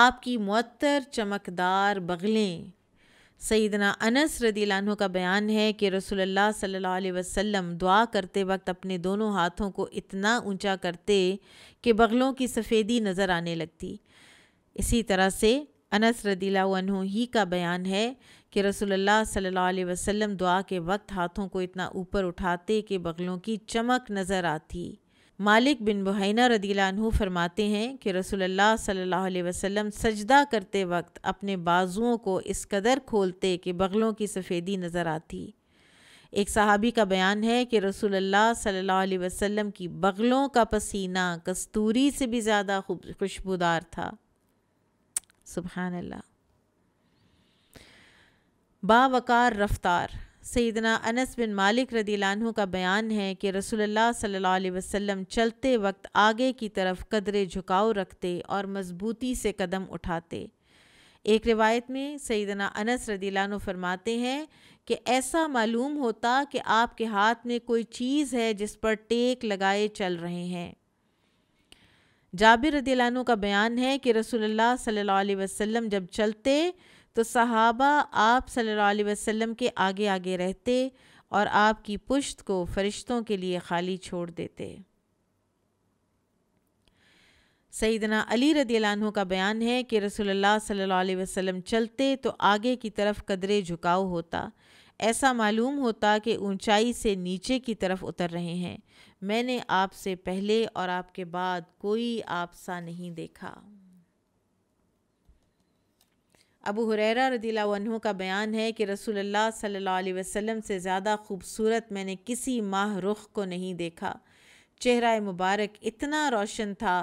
आपकी मअतर चमकदार बगलें सईदना अनस रदीलानों का बयान है कि रसोल्ला सल्ला वसम दुआ करते वक्त अपने दोनों हाथों को इतना ऊँचा करते कि बगलों की सफ़ेदी नज़र आने लगती इसी तरह से अनस रदीला ही का बयान है कि रसोल्ला सल्ला वसम दुआ के वक्त हाथों को इतना ऊपर उठाते कि बगलों की चमक नज़र आती मालिक बिन बुहैना रदीला फरमाते हैं कि रसोल्ला सल्ला वसम सजदा करते वक्त अपने बाजुओं को इस कदर खोलते कि बगलों की सफ़ेदी नज़र आती एक सहाबी का बयान है कि रसोल्ला सल्ला वसम की बगलों का पसीना कस्तूरी से भी ज़्यादा खुशबूदार था सुबहान अल्लाह बावकार रफ्तार सैदना अनस बिन मालिक रदी का बयान है कि रसूलुल्लाह सल्लल्लाहु अलैहि वसल्लम चलते वक्त आगे की तरफ कदरे झुकाव रखते और मजबूती से कदम उठाते एक रिवायत में सैदना अनस रदी लानू फरमाते हैं कि ऐसा मालूम होता कि आपके हाथ में कोई चीज़ है जिस पर टेक लगाए चल रहे हैं जाबिर रदीलानू का बयान है कि रसूलुल्लाह सल्लल्लाहु अलैहि वसल्लम जब चलते तो सहाबा आप सल्लल्लाहु अलैहि वसल्लम के आगे आगे रहते और आपकी पुश्त को फरिश्तों के लिए खाली छोड़ देते सईदना अली रदीलानू का बयान है कि रसूलुल्लाह सल्लल्लाहु अलैहि वसल्लम चलते तो आगे की तरफ कदरे झुकाव होता ऐसा मालूम होता कि ऊंचाई से नीचे की तरफ उतर रहे हैं मैंने आपसे पहले और आपके बाद कोई आपसा नहीं देखा अबू हुरैरा रदीला वनहों का बयान है कि रसूलुल्लाह सल्लल्लाहु अलैहि वसल्लम से ज़्यादा खूबसूरत मैंने किसी माह रुख को नहीं देखा चेहरा मुबारक इतना रोशन था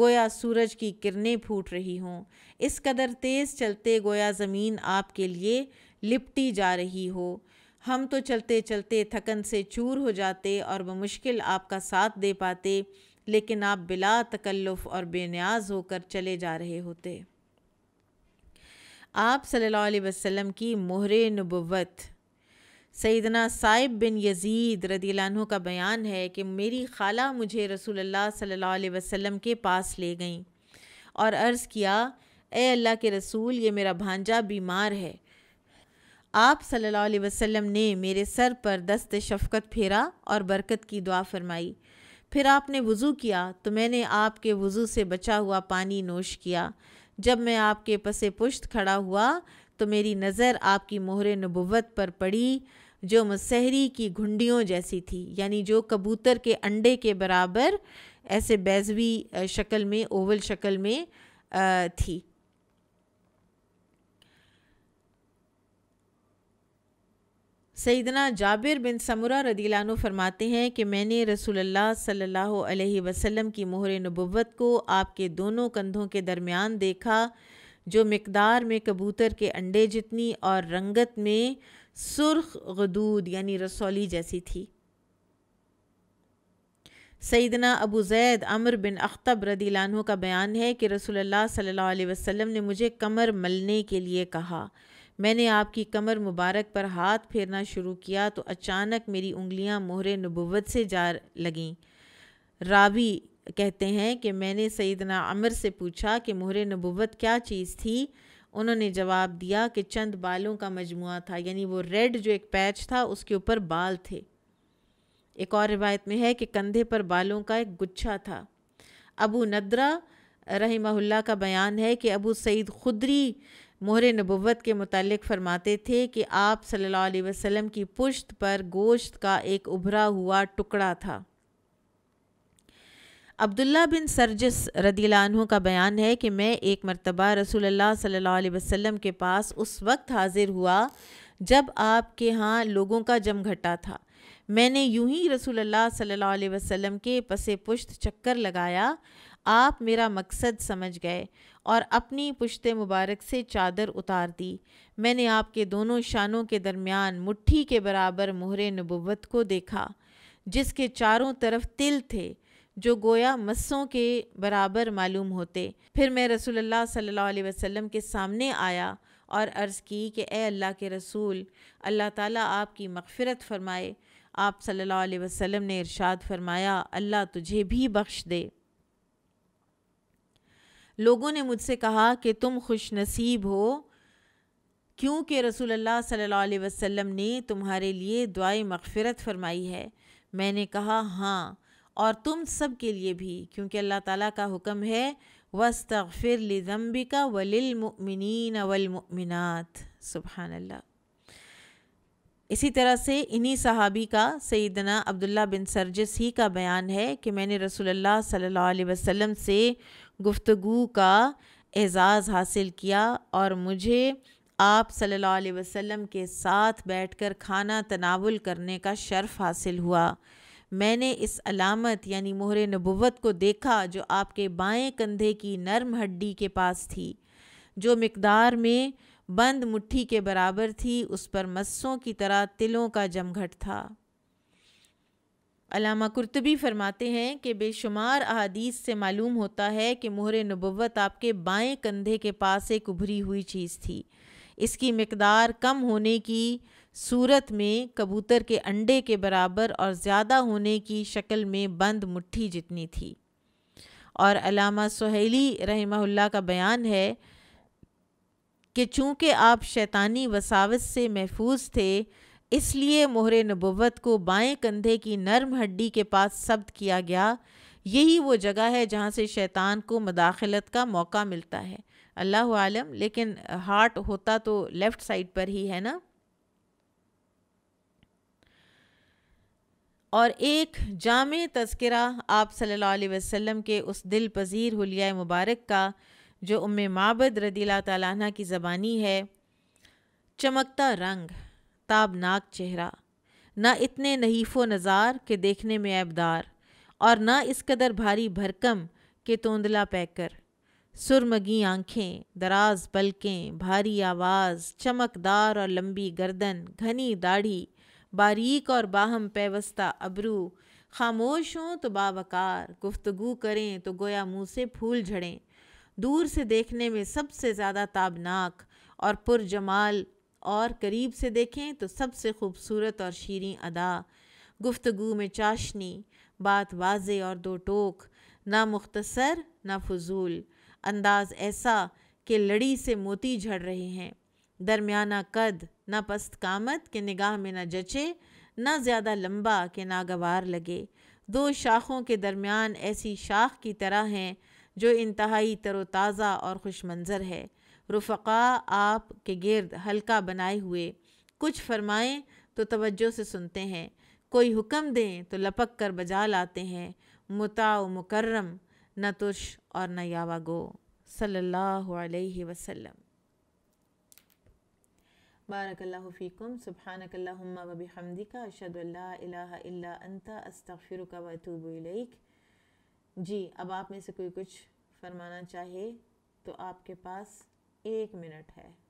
गोया सूरज की किरणें फूट रही हों इस कदर तेज़ चलते गोया ज़मीन आपके लिए लिपटी जा रही हो हम तो चलते चलते थकन से चूर हो जाते और बमुश्किल आपका साथ दे पाते लेकिन आप बिला तकल्लुफ़ और बेनियाज होकर चले जा रहे होते आप सल्लल्लाहु अलैहि वसल्लम की मोहर नबुवत सैदना साइब बिन यजीद रदीलानों का बयान है कि मेरी खाला मुझे रसूलुल्लाह सल्लल्लाहु अलैहि वसल्लम के पास ले गईं और अर्ज़ किया ए अल्लाह के रसूल ये मेरा भांजा बीमार है आप सल्लल्लाहु अलैहि वसल्लम ने मेरे सर पर दस्त शफकत फेरा और बरकत की दुआ फरमाई फिर आपने वज़ू किया तो मैंने आपके वज़ू से बचा हुआ पानी नोश किया जब मैं आपके पसे पुश्त खड़ा हुआ तो मेरी नज़र आपकी मोहर नबुवत पर पड़ी जो मसहरी की घुंडियों जैसी थी यानी जो कबूतर के अंडे के बराबर ऐसे बैजवी शक्ल में ओवल शक्ल में थी सईदना जाबिर बिन समरा रदीलानो फरमाते हैं कि मैंने रसूलुल्लाह सल्लल्लाहु अलैहि वसल्लम की मोहर नबुवत को आपके दोनों कंधों के दरमियान देखा जो मकदार में कबूतर के अंडे जितनी और रंगत में सुर्ख गदूद यानी रसौली जैसी थी सईदना अबू जैद अमर बिन अख्तब रदीलानो का बयान है कि रसूलुल्लाह सल्लल्लाहु अलैहि वसल्लम ने मुझे कमर मलने के लिए कहा मैंने आपकी कमर मुबारक पर हाथ फेरना शुरू किया तो अचानक मेरी उंगलियां मोहरे नबूवत से जा लगें रावी कहते हैं कि मैंने सईदना अमर से पूछा कि मोहर नबूवत क्या चीज़ थी उन्होंने जवाब दिया कि चंद बालों का मजमु था यानी वो रेड जो एक पैच था उसके ऊपर बाल थे एक और रिवायत में है कि कंधे पर बालों का एक गुच्छा था अबू नदरा रही का बयान है कि अबू सईद खुदरी मोहर नबूत के मतलब फ़रमाते थे कि आप सल्लल्लाहु अलैहि वसल्लम की पुश्त पर गोश्त का एक उभरा हुआ टुकड़ा था अब्दुल्ला बिन सरजस रदीलानों का बयान है कि मैं एक मरतबा रसूलुल्लाह सल्लल्लाहु अलैहि वसल्लम के पास उस वक्त हाजिर हुआ जब आपके यहाँ लोगों का जमघटा था मैंने यूं ही रसूलुल्लाह सल्लल्लाहु अलैहि वसल्लम के पसे पुश्त चक्कर लगाया आप मेरा मकसद समझ गए और अपनी पुश्त मुबारक से चादर उतार दी मैंने आपके दोनों शानों के दरमियान मुट्ठी के बराबर मोहर नबुवत को देखा जिसके चारों तरफ तिल थे जो गोया मस्सों के बराबर मालूम होते फिर मैं रसूलुल्लाह सल्लल्लाहु अलैहि वसल्लम के सामने आया और अर्ज़ की कि ए अल्लाह के रसूल अल्लाह ताला आपकी मगफ़रत फ़रमाए आप सल्लल्लाहु अलैहि वसल्लम ने इरशाद फरमाया अल्लाह तुझे भी बख्श दे लोगों ने मुझसे कहा कि तुम खुश नसीब हो क्योंकि रसूल अल्लाह सल्लल्लाहु अलैहि वसल्लम ने तुम्हारे लिए दुआ मगफ़रत फरमाई है मैंने कहा हाँ और तुम सब के लिए भी क्योंकि अल्लाह ताला का हुक्म है वस्तफ़िर लिजम्बिका वलिलमिन वलमिनत सुबहान अल्लाह इसी तरह से इन्हीं सहाबी का सईदना अब्दुल्ला बिन सरजस ही का बयान है कि मैंने रसूलुल्लाह सल्लल्लाहु अलैहि वसल्लम से गुफ्तु का एज़ाज़ हासिल किया और मुझे आप सल्लल्लाहु अलैहि वसल्लम के साथ बैठकर खाना तनावल करने का शर्फ हासिल हुआ मैंने इस अलामत यानी मोहर नबूवत को देखा जो आपके बाएं कंधे की नरम हड्डी के पास थी जो मकदार में बंद मुट्ठी के बराबर थी उस पर मस्सों की तरह तिलों का जमघट था अलामा कुर्तबी फरमाते हैं कि बेशुमार अहदीस से मालूम होता है कि मोहर नबुवत आपके बाएं कंधे के पास एक उभरी हुई चीज़ थी इसकी मकदार कम होने की सूरत में कबूतर के अंडे के बराबर और ज़्यादा होने की शक्ल में बंद मुट्ठी जितनी थी और अलामा सहेली रहमहुल्ला का बयान है कि चूँकि आप शैतानी वसावस से महफूज थे इसलिए मोहर नबोवत को बाएं कंधे की नरम हड्डी के पास सब्द किया गया यही वो जगह है जहाँ से शैतान को मदाखलत का मौका मिलता है अल्लाह आलम लेकिन हार्ट होता तो लेफ़्ट साइड पर ही है ना और एक जाम तस्करा आप अलैहि वसल्लम के उस दिल पज़ीर हलिया मुबारक का जो उम्मे माबद रदीला ताली की ज़बानी है चमकता रंग ताबनाक चेहरा न इतने नहीफ़ो नज़ार के देखने में ऐबदार और न इस कदर भारी भरकम के तोंदला पैकर सुरमगी आंखें दराज पलकें भारी आवाज़ चमकदार और लंबी गर्दन घनी दाढ़ी बारीक और बाहम पैवस्ता अबरू खामोश हों तो बावकार गुफ्तगु करें तो गोया मुँह से फूल झड़ें दूर से देखने में सबसे ज़्यादा ताबनाक और पुरजमाल और करीब से देखें तो सबसे खूबसूरत और शीरें अदा गुफ्तगु में चाशनी बात वाजे और दो टोक ना मुख्तसर ना फजूल अंदाज़ ऐसा कि लड़ी से मोती झड़ रहे हैं दरमियाना कद ना पस्त कामत के निगाह में ना जचे ना ज़्यादा लंबा के नागवार लगे दो शाखों के दरमियान ऐसी शाख की तरह हैं जो इंतहाई तरोताज़ा और खुश मंज़र है रुफ़ा आप के गर्द हल्का बनाए हुए कुछ फरमाएं तो तवज्जो से सुनते हैं कोई हुक्म दें तो लपक कर बजा लाते हैं मुताओ मुकर्रम न तुश और न यावागो सल्लल्लाहु अलैहि वसल्लम बारकल्ला फ़ीकुम सुबहानकल्लाहुम्मा व बिहमदिका अशहदु अल्ला इलाहा इल्ला अंता अस्तगफिरुका व अतूबु इलैक जी अब आप में से कोई कुछ फरमाना चाहे तो आपके पास एक मिनट है